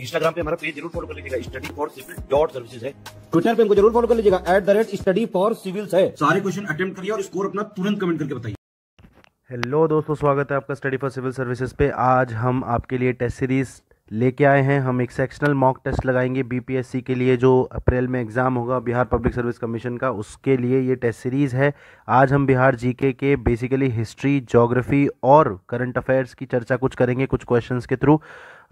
Instagram पे हमारा page जरूर फॉलो कर लीजिएगा study for civil dot services है ट्विटर पे हमको जरूर फॉलो कर लीजिएगा at the rate study for civil है सारे क्वेश्चन अटेम्प्ट करिए और स्कोर अपना तुरंत कमेंट करके बताइए हेलो दोस्तों स्वागत है आपका स्टडी फॉर सिविल सर्विसेज पे आज हम आपके लिए टेस्ट सीरीज लेके आए हैं हम एक सेक्शनल मॉक टेस्ट लगाएंगे बीपीएससी के लिए जो अप्रैल में एग्ज़ाम होगा बिहार पब्लिक सर्विस कमीशन का उसके लिए ये टेस्ट सीरीज़ है आज हम बिहार जीके के बेसिकली हिस्ट्री जोग्राफी और करंट अफेयर्स की चर्चा कुछ करेंगे कुछ क्वेश्चंस के थ्रू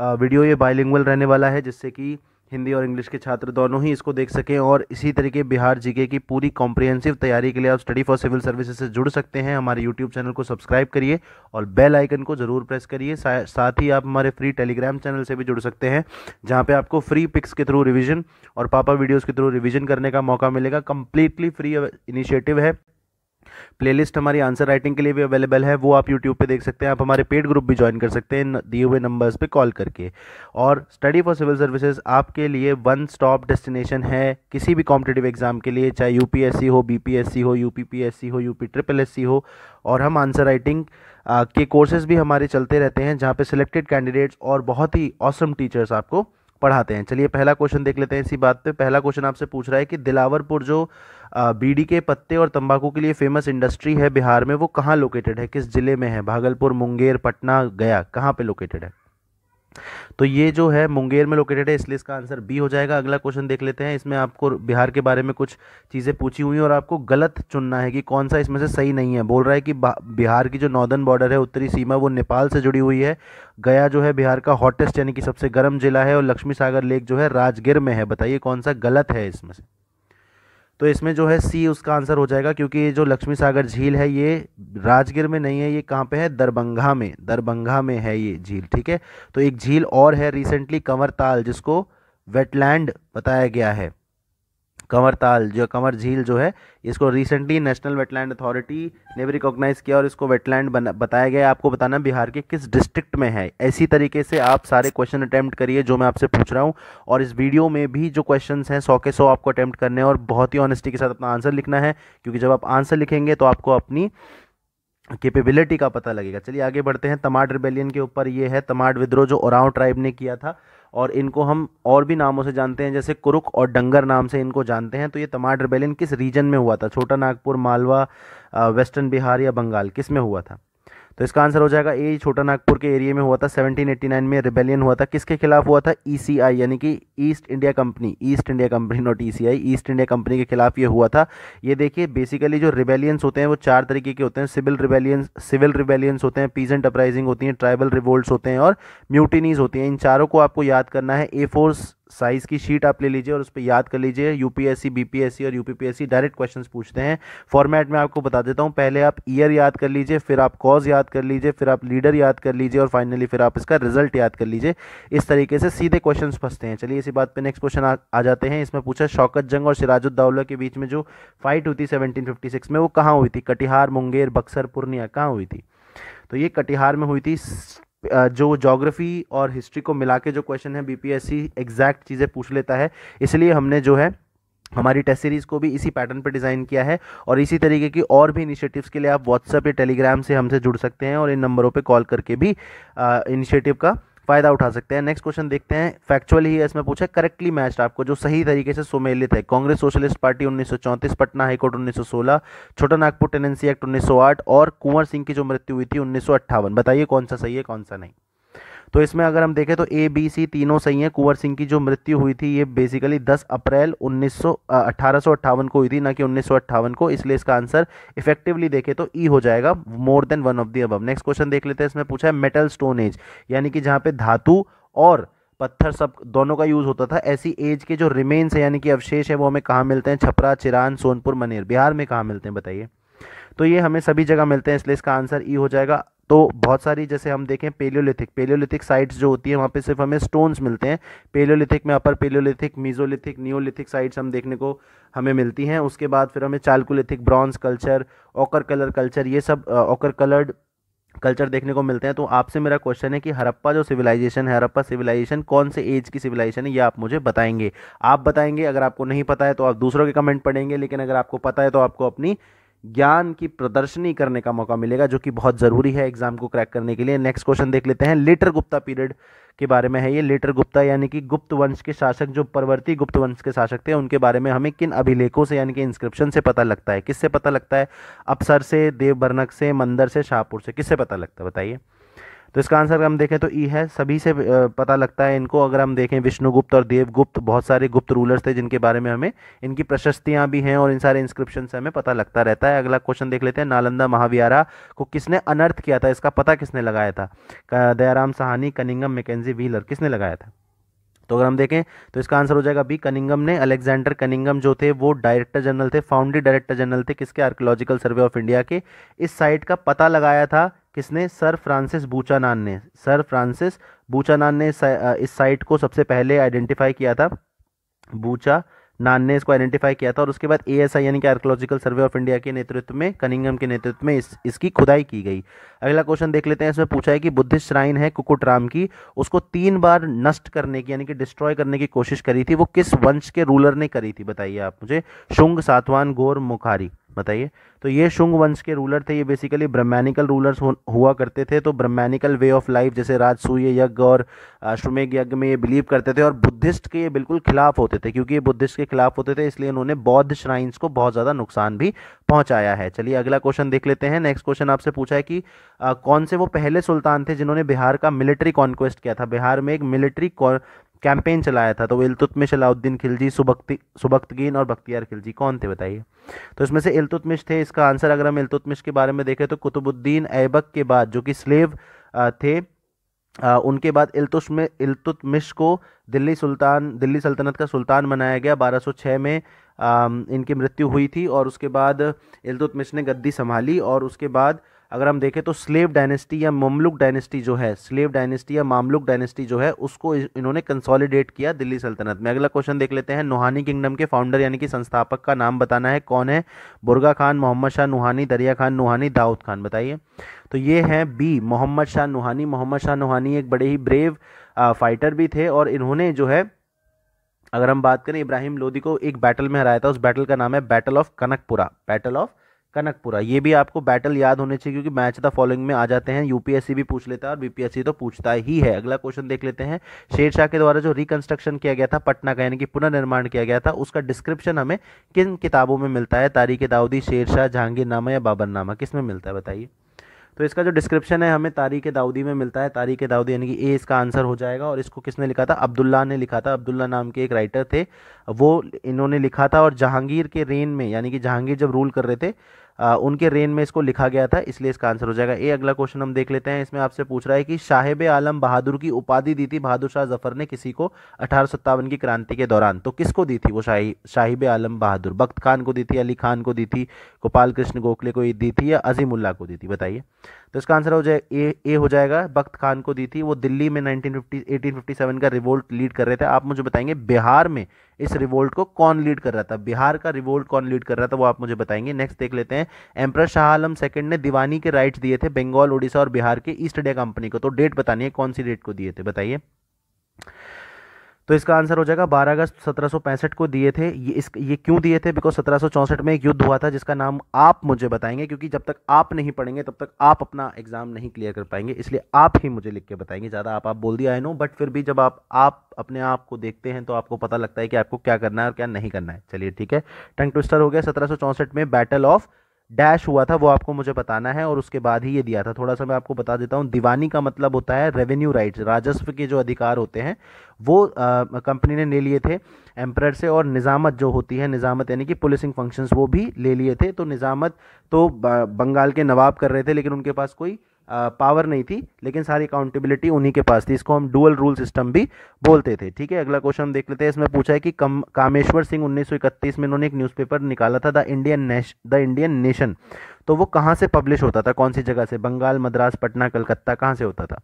वीडियो ये बाइलिंगुअल रहने वाला है जिससे कि हिंदी और इंग्लिश के छात्र दोनों ही इसको देख सकें और इसी तरीके बिहार जीके की पूरी कॉम्प्रिहेंसिव तैयारी के लिए आप स्टडी फॉर सिविल सर्विसेज से जुड़ सकते हैं हमारे यूट्यूब चैनल को सब्सक्राइब करिए और बेल आइकन को ज़रूर प्रेस करिए सा, साथ ही आप हमारे फ्री टेलीग्राम चैनल से भी जुड़ सकते हैं जहाँ पर आपको फ्री पिक्स के थ्रू रिविजन और पापा वीडियोज़ के थ्रू रिविजन करने का मौका मिलेगा कम्प्लीटली फ्री इनिशिएटिव है प्लेलिस्ट हमारी आंसर राइटिंग के लिए भी अवेलेबल है वो आप यूट्यूब पे देख सकते हैं आप हमारे पेड ग्रुप भी ज्वाइन कर सकते हैं दिए हुए नंबर्स पे कॉल करके और स्टडी फॉर सिविल सर्विसेज आपके लिए वन स्टॉप डेस्टिनेशन है किसी भी कॉम्पिटेटिव एग्जाम के लिए चाहे यू हो बी हो यू हो यूपी ट्रिपल एस हो और हम आंसर राइटिंग के कोर्सेज भी हमारे चलते रहते हैं जहाँ पर सिलेक्टेड कैंडिडेट्स और बहुत ही औसम टीचर्स आपको पढ़ाते हैं चलिए पहला क्वेश्चन देख लेते हैं इसी बात पे पहला क्वेश्चन आपसे पूछ रहा है कि दिलावरपुर जो बीडी के पत्ते और तंबाकू के लिए फेमस इंडस्ट्री है बिहार में वो कहाँ लोकेटेड है किस जिले में है भागलपुर मुंगेर पटना गया कहाँ पे लोकेटेड है तो ये जो है मुंगेर में लोकेटेड है इसलिए इसका आंसर बी हो जाएगा अगला क्वेश्चन देख लेते हैं इसमें आपको बिहार के बारे में कुछ चीज़ें पूछी हुई हैं और आपको गलत चुनना है कि कौन सा इसमें से सही नहीं है बोल रहा है कि बिहार की जो नॉर्दर्न बॉर्डर है उत्तरी सीमा वो नेपाल से जुड़ी हुई है गया जो है बिहार का हॉटेस्ट यानी कि सबसे गर्म जिला है और लक्ष्मी सागर लेक जो है राजगिर में है बताइए कौन सा गलत है इसमें से तो इसमें जो है सी उसका आंसर हो जाएगा क्योंकि जो लक्ष्मी सागर झील है ये राजगिर में नहीं है ये कहाँ पे है दरभंगा में दरभंगा में है ये झील ठीक है तो एक झील और है रिसेंटली कंवरताल जिसको वेटलैंड बताया गया है कंवरताल जो कंवर झील जो है इसको रिसेंटली नेशनल वेटलैंड अथॉरिटी ने भी रिकॉग्नाइज़ किया और इसको वेटलैंड बताया गया आपको बताना बिहार के किस डिस्ट्रिक्ट में है ऐसी तरीके से आप सारे क्वेश्चन अटैम्प्ट करिए जो मैं आपसे पूछ रहा हूँ और इस वीडियो में भी जो क्वेश्चन हैं सौ के सौ आपको अटैम्प्ट करने और बहुत ही ऑनेस्टी के साथ अपना आंसर लिखना है क्योंकि जब आप आंसर लिखेंगे तो आपको अपनी कैपेबिलिटी का पता लगेगा चलिए आगे बढ़ते हैं तमाड रिबेलियन के ऊपर ये है तमाड विद्रोह जो ओराव ट्राइब ने किया था और इनको हम और भी नामों से जानते हैं जैसे कुरुक और डंगर नाम से इनको जानते हैं तो ये तमाड रिबेलियन किस रीजन में हुआ था छोटा नागपुर मालवा वेस्टर्न बिहार या बंगाल किस में हुआ था तो इसका आंसर हो जाएगा ए छोटा नागपुर के एरिया में हुआ था 1789 में रिबेलियन हुआ था किसके खिलाफ हुआ था ईसीआई e यानी कि East India Company East India Company not ECI East India Company के खिलाफ ये हुआ था ये देखिए बेसिकली जो रिबेलियंस होते हैं वो चार तरीके के होते हैं सिविल रिबेलियंस सिविल रिबेलियंस होते हैं पीजेंट अपराइजिंग होती हैं ट्राइबल रिवोल्ट होते हैं और म्यूटिनीज होती हैं इन चारों को आपको याद करना है ए फोर्स साइज़ की शीट आप ले लीजिए और उस पर याद कर लीजिए यूपीएससी बीपीएससी और यूपीपीएससी डायरेक्ट क्वेश्चन पूछते हैं फॉर्मेट में आपको बता देता हूँ पहले आप ईयर याद कर लीजिए फिर आप कॉज याद कर लीजिए फिर आप लीडर याद कर लीजिए और फाइनली फिर आप इसका रिजल्ट याद कर लीजिए इस तरीके से सीधे क्वेश्चन फंसते हैं चलिए इसी बात पर नेक्स्ट क्वेश्चन आ, आ जाते हैं इसमें पूछा शौकत जंग और सिराजुद्दौला के बीच में जो फाइट हुई थी सेवनटीन में वो कहाँ हुई थी कटिहार मुंगेर बक्सर पूर्णिया कहाँ हुई थी तो ये कटिहार में हुई थी जो जोग्राफ़ी और हिस्ट्री को मिला के जो क्वेश्चन है बीपीएससी एग्जैक्ट चीज़ें पूछ लेता है इसलिए हमने जो है हमारी टेस्ट सीरीज़ को भी इसी पैटर्न पर डिज़ाइन किया है और इसी तरीके की और भी इनिशिएटिव्स के लिए आप व्हाट्सएप या टेलीग्राम से हमसे जुड़ सकते हैं और इन नंबरों पर कॉल करके भी इनिशिएटिव का फ़ायदा उठा सकते हैं नेक्स्ट क्वेश्चन देखते हैं फैक्चुअल ही इसमें पूछा करेक्टली मैच्ड आपको जो सही तरीके से सुमेलित है Congress Socialist Party 1934 Patna high court 1916 Chota Nagpur tenancy act 1908 और कुंवर सिंह की जो मृत्यु हुई थी उन्नीस बताइए कौन सा सही है कौन सा नहीं तो इसमें अगर हम देखें तो ए बी सी तीनों सही हैं कुंवर सिंह की जो मृत्यु हुई थी ये बेसिकली 10 अप्रैल उन्नीस सौ को हुई थी ना कि उन्नीस को इसलिए इसका आंसर इफेक्टिवली देखें तो ई e हो जाएगा more than one of the अब नेक्स्ट क्वेश्चन देख लेते हैं इसमें पूछा है मेटल स्टोन एज यानी कि जहाँ पे धातु और पत्थर सब दोनों का यूज़ होता था ऐसी एज के जो रिमेन्स है यानी कि अवशेष है वो हमें कहाँ मिलते हैं छपरा चिरान सोनपुर मनेर बिहार में कहाँ मिलते हैं बताइए तो ये हमें सभी जगह मिलते हैं इसलिए इसका आंसर ई e हो जाएगा तो बहुत सारी जैसे हम देखें पेलियोलिथिक पेलियोलिथिक साइट्स जो होती है वहाँ पे सिर्फ हमें स्टोन्स मिलते हैं पेलियोलिथिक में upper Palaeolithic Mesolithic Neolithic sites हम देखने को हमें मिलती हैं उसके बाद फिर हमें Chalcolithic bronze culture ochre colour culture ये सब ऑकर कलर्ड कल्चर देखने को मिलते हैं तो आपसे मेरा क्वेश्चन है कि हरप्पा जो सिविलाइजेशन है हरप्पा सिविलाइजेशन कौन से एज की सिविलाइजेशन है ये आप मुझे बताएंगे आप बताएंगे अगर आपको नहीं पता है तो आप दूसरों के कमेंट पढ़ेंगे लेकिन अगर आपको पता है तो आपको अपनी ज्ञान की प्रदर्शनी करने का मौका मिलेगा जो कि बहुत ज़रूरी है एग्ज़ाम को क्रैक करने के लिए नेक्स्ट क्वेश्चन देख लेते हैं लेटर गुप्ता पीरियड के बारे में है ये लेटर गुप्ता यानी कि गुप्त वंश के शासक जो परवर्ती गुप्त वंश के शासक थे उनके बारे में हमें किन अभिलेखों से यानी कि इंस्क्रिप्शन से पता लगता है किससे पता लगता है अपसर से देवभरनक से मंदर से शाहपुर से किससे पता लगता है बताइए तो इसका आंसर हम देखें तो ई है सभी से पता लगता है इनको अगर हम देखें विष्णुगुप्त और देवगुप्त बहुत सारे गुप्त रूलर्स थे जिनके बारे में हमें इनकी प्रशस्तियां भी हैं और इन सारे इंस्क्रिप्शन से हमें पता लगता रहता है अगला क्वेश्चन देख लेते हैं नालंदा महाविहारा को किसने अनर्थ किया था इसका पता किसने लगाया था Dayaram Sahni Cunningham Mackay Wheeler किसने लगाया था तो अगर हम देखें तो इसका आंसर हो जाएगा बी कनिंगम ने अलेक्जेंडर कनिंगम जो थे वो डायरेक्टर जनरल थे फाउंडी डायरेक्टर जनरल थे किसके आर्कोलॉजिकल सर्वे ऑफ इंडिया के इस साइट का पता लगाया था किसने सर फ्रांसिस बूचानान ने सर फ्रांसिस बूचानान ने इस साइट को सबसे पहले आइडेंटिफाई किया था बूचा नान ने इसको आइडेंटिफाई किया था और उसके बाद ए यानी कि आर्कोलॉजिकल सर्वे ऑफ इंडिया के नेतृत्व में कनिंगम के नेतृत्व में इस इसकी खुदाई की गई अगला क्वेश्चन देख लेते हैं इसमें पूछा है कि बुद्धिस्ट श्राइन है कुकुटराम की उसको तीन बार नष्ट करने की यानी कि डिस्ट्रॉय करने की कोशिश करी थी वो किस वंश के रूलर ने करी थी बताइए आप मुझे शुंग सातवान गोर मुखारी बताइए तो ये शुंग वंश के रूलर थे ये बेसिकली ब्रह्मैनिकल रूलर्स हुआ करते थे तो ब्रह्मैनिकल वे ऑफ लाइफ जैसे राजसूय यज्ञ और अश्वमेघ यज्ञ में ये बिलीव करते थे और बुद्धिस्ट के ये बिल्कुल खिलाफ होते थे क्योंकि ये बुद्धिस्ट के खिलाफ होते थे इसलिए इन्होंने बौद्ध श्राइन्स को बहुत ज़्यादा नुकसान भी पहुँचाया है चलिए अगला क्वेश्चन देख लेते हैं नेक्स्ट क्वेश्चन आपसे पूछा है कि कौन से वो पहले सुल्तान थे जिन्होंने बिहार का मिलिट्री कॉन्क्वेस्ट किया था बिहार में एक मिलिट्री कैंपेन चलाया था तो वो इलतुतमिश अलाउद्दीन खिलजी सुबक्ति सुबक्तगीन और बख्तियार खिलजी कौन थे बताइए तो इसमें से इलतुतमिश थे इसका आंसर अगर हम इलतुतमिश के बारे में देखें तो कुतुबुद्दीन ऐबक के बाद जो कि स्लेव थे उनके बाद इलतुतमिश इलतुतमिश को दिल्ली सुल्तान दिल्ली सल्तनत का सुल्तान बनाया गया बारह में इनकी मृत्यु हुई थी और उसके बाद इलतुतमिश ने गद्दी संभाली और उसके बाद अगर हम देखें तो स्लेव डायनेस्टी या ममलुक डायनेस्टी जो है स्लेव डायनेस्टी या मामलुक डायनेस्टी जो है उसको इन्होंने कंसोलिडेट किया दिल्ली सल्तनत में अगला क्वेश्चन देख लेते हैं नुहानी किंगडम के फाउंडर यानी कि संस्थापक का नाम बताना है कौन है बुर्गा खान मोहम्मद शाह नुहानी दरिया खान नुहानी दाऊद खान बताइए तो ये हैं बी मोहम्मद शाह नुहानी मोहम्मद शाह नुहानी एक बड़े ही ब्रेव फाइटर भी थे और इन्होंने जो है अगर हम बात करें इब्राहिम लोदी को एक बैटल में हराया था उस बैटल का नाम है battle of Kanakpura battle of Kanakpura ये भी आपको बैटल याद होने चाहिए क्योंकि मैच द फॉलोइंग में आ जाते हैं यूपीएससी भी पूछ लेता है और बीपीएससी तो पूछता ही है अगला क्वेश्चन देख लेते हैं शेरशाह के द्वारा जो रिकंस्ट्रक्शन किया गया था पटना का यानी कि पुनर्निर्माण किया गया था उसका डिस्क्रिप्शन हमें किन किताबों में मिलता है तारीख दाऊदी शेरशाह जहांगीरनामा या बाबरनामा किस में मिलता है बताइए तो इसका जो डिस्क्रिप्शन है हमें तारीख दाऊदी में मिलता है तारीख दाऊदी यानी कि ए इसका आंसर हो जाएगा और इसको किसने लिखा था अब्दुल्ला ने लिखा था अब्दुल्ला नाम के एक राइटर थे वो इन्होंने लिखा था और जहांगीर के रेन में यानी कि जहांगीर जब रूल कर रहे थे आ, उनके रेन में इसको लिखा गया था इसलिए इसका आंसर हो जाएगा ए अगला क्वेश्चन हम देख लेते हैं इसमें आपसे पूछ रहा है कि साहेब आलम बहादुर की उपाधि दी थी बहादुर शाह जफर ने किसी को अठारह की क्रांति के दौरान तो किसको दी थी वो शाही साहिब आलम बहादुर बख्त खान को दी थी अली खान को दी थी गोपाल कृष्ण गोखले को दी थी या अजीमुल्ला को दी थी बताइए तो इसका आंसर हो जाए ए ए हो जाएगा बख्त खान को दी थी वो दिल्ली में 1950 1857 का रिवोल्ट लीड कर रहे थे आप मुझे बताएंगे बिहार में इस रिवोल्ट को कौन लीड कर रहा था बिहार का रिवोल्ट कौन लीड कर रहा था वो आप मुझे बताएंगे नेक्स्ट देख लेते हैं एम्प्रेस शाह आलम सेकंड ने दीवानी के राइट्स दिए थे बंगाल उड़ीसा और बिहार के ईस्ट इंडिया कंपनी को तो डेट बतानी है कौन सी डेट को दिए थे बताइए तो इसका आंसर हो जाएगा 12 अगस्त सत्रह को दिए थे ये इस ये क्यों दिए थे बिकॉज सत्रह में एक युद्ध हुआ था जिसका नाम आप मुझे बताएंगे क्योंकि जब तक आप नहीं पढ़ेंगे तब तक आप अपना एग्जाम नहीं क्लियर कर पाएंगे इसलिए आप ही मुझे लिख के बताएंगे ज़्यादा आप आप बोल दिया आई नो बट फिर भी जब आप आप अपने आप को देखते हैं तो आपको पता लगता है कि आपको क्या करना है और क्या नहीं करना है चलिए ठीक है टंग ट्विस्टर हो गया सत्रह में बैटल ऑफ डैश हुआ था वो आपको मुझे बताना है और उसके बाद ही ये दिया था थोड़ा सा मैं आपको बता देता हूँ दीवानी का मतलब होता है रेवेन्यू राइट्स राजस्व के जो अधिकार होते हैं वो कंपनी ने ले लिए थे एम्प्रर से और निज़ामत जो होती है निज़ामत यानी कि पुलिसिंग फंक्शंस वो भी ले लिए थे तो निज़ामत तो बंगाल के नवाब कर रहे थे लेकिन उनके पास कोई पावर नहीं थी लेकिन सारी अकाउंटेबिलिटी उन्हीं के पास थी इसको हम डुअल रूल सिस्टम भी बोलते थे ठीक है अगला क्वेश्चन हम देख लेते हैं इसमें पूछा है कि कम कामेश्वर सिंह 1931 में उन्होंने एक न्यूज़पेपर निकाला था the Indian nation the Indian nation तो वो कहाँ से पब्लिश होता था कौन सी जगह से बंगाल मद्रास पटना कलकत्ता कहाँ से होता था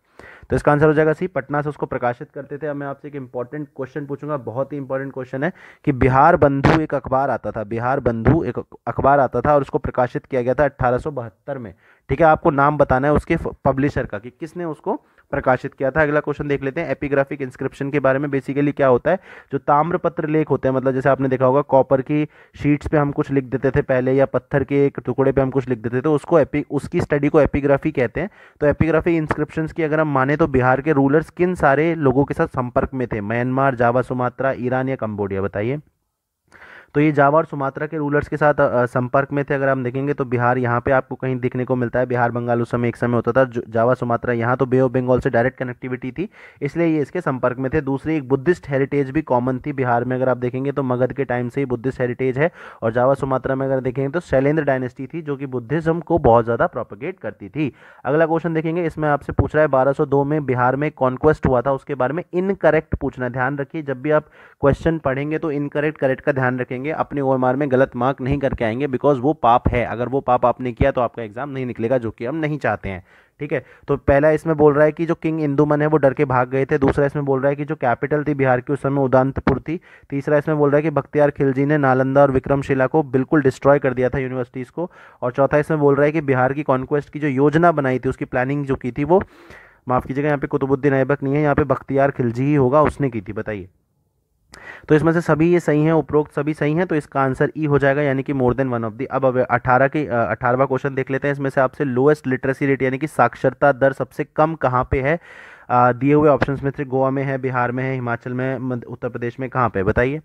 तो इसका आंसर हो जाएगा सी पटना से उसको प्रकाशित करते थे अब मैं आपसे एक इंपॉर्टेंट क्वेश्चन पूछूंगा बहुत ही इंपॉर्टेंट क्वेश्चन है कि बिहार बंधु एक अखबार आता था बिहार बंधु एक अखबार आता था और उसको प्रकाशित किया गया था अट्ठारह में ठीक है आपको नाम बताना है उसके पब्लिशर का कि किसने उसको प्रकाशित किया था अगला क्वेश्चन देख लेते हैं एपिग्राफिक इंस्क्रिप्शन के बारे में बेसिकली क्या होता है जो ताम्रपत्र लेख होते हैं मतलब जैसे आपने देखा होगा कॉपर की शीट्स पे हम कुछ लिख देते थे पहले या पत्थर के एक टुकड़े पे हम कुछ लिख देते थे तो उसको एपी उसकी स्टडी को एपिग्राफी कहते हैं तो एपिग्राफी इंस्क्रिप्शन की अगर हम माने तो बिहार के रूलर्स किन सारे लोगों के साथ संपर्क में थे म्यांमार जावा सुमात्रा ईरान या कम्बोडिया बताइए तो ये जावा और सुमात्रा के रूलर्स के साथ संपर्क में थे अगर हम देखेंगे तो बिहार यहाँ पे आपको कहीं देखने को मिलता है बिहार बंगाल उस समय एक समय होता था जावा सुमात्रा यहाँ तो बे ऑफ बंगाल से डायरेक्ट कनेक्टिविटी थी इसलिए ये इसके संपर्क में थे दूसरी एक बुद्धिस्ट हेरिटेज भी कॉमन थी बिहार में अगर आप देखेंगे तो मगध के टाइम से ही बुद्धिस्ट हेरिटेज है और जावा सुमात्रा में अगर देखेंगे तो शैलेंद्र डायनेस्टी थी जो कि बुद्धिज्म को बहुत ज़्यादा प्रोपोगेट करती थी अगला क्वेश्चन देखेंगे इसमें आपसे पूछ रहा है बारह में बिहार में कॉन्क्वेस्ट हुआ था उसके बारे में इनकरेक्ट पूछना ध्यान रखिए जब भी आप क्वेश्चन पढ़ेंगे तो इनकरेक्ट करेक्ट का ध्यान रखेंगे आएंगे अपने ओ में गलत मार्क नहीं करके आएंगे बिकॉज वो पाप है अगर वो पाप आपने किया तो आपका एग्ज़ाम नहीं निकलेगा जो कि हम नहीं चाहते हैं ठीक है तो पहला इसमें बोल रहा है कि जो किंग इंदुमन है वो डर के भाग गए थे दूसरा इसमें बोल रहा है कि जो कैपिटल थी बिहार की उस समय उदांतपुर थी तीसरा इसमें बोल रहा है कि बख्तियार खिलजी ने नालंदा और विक्रमशिला को बिल्कुल डिस्ट्रॉय कर दिया था यूनिवर्सिटीज़ को और चौथा इसमें बोल रहा है कि बिहार की कॉन्क्वेस्ट की जो योजना बनाई थी उसकी प्लानिंग जो की थी वो माफ़ कीजिएगा यहाँ पे कुतुबुद्दीन ऐबक नहीं है यहाँ पे बख्तियार खिलजी ही होगा उसने की थी बताइए तो इसमें से सभी ये सही हैं उपरोक्त सभी सही हैं तो इसका आंसर ई e हो जाएगा यानी कि more than one of the अब अब अठारह की अठारहवा क्वेश्चन देख लेते हैं इसमें से आपसे लोएस्ट लिटरेसी रेट यानी कि साक्षरता दर सबसे कम कहाँ पे है दिए हुए ऑप्शंस में से गोवा में है बिहार में है हिमाचल में उत्तर प्रदेश में कहाँ पे बताइए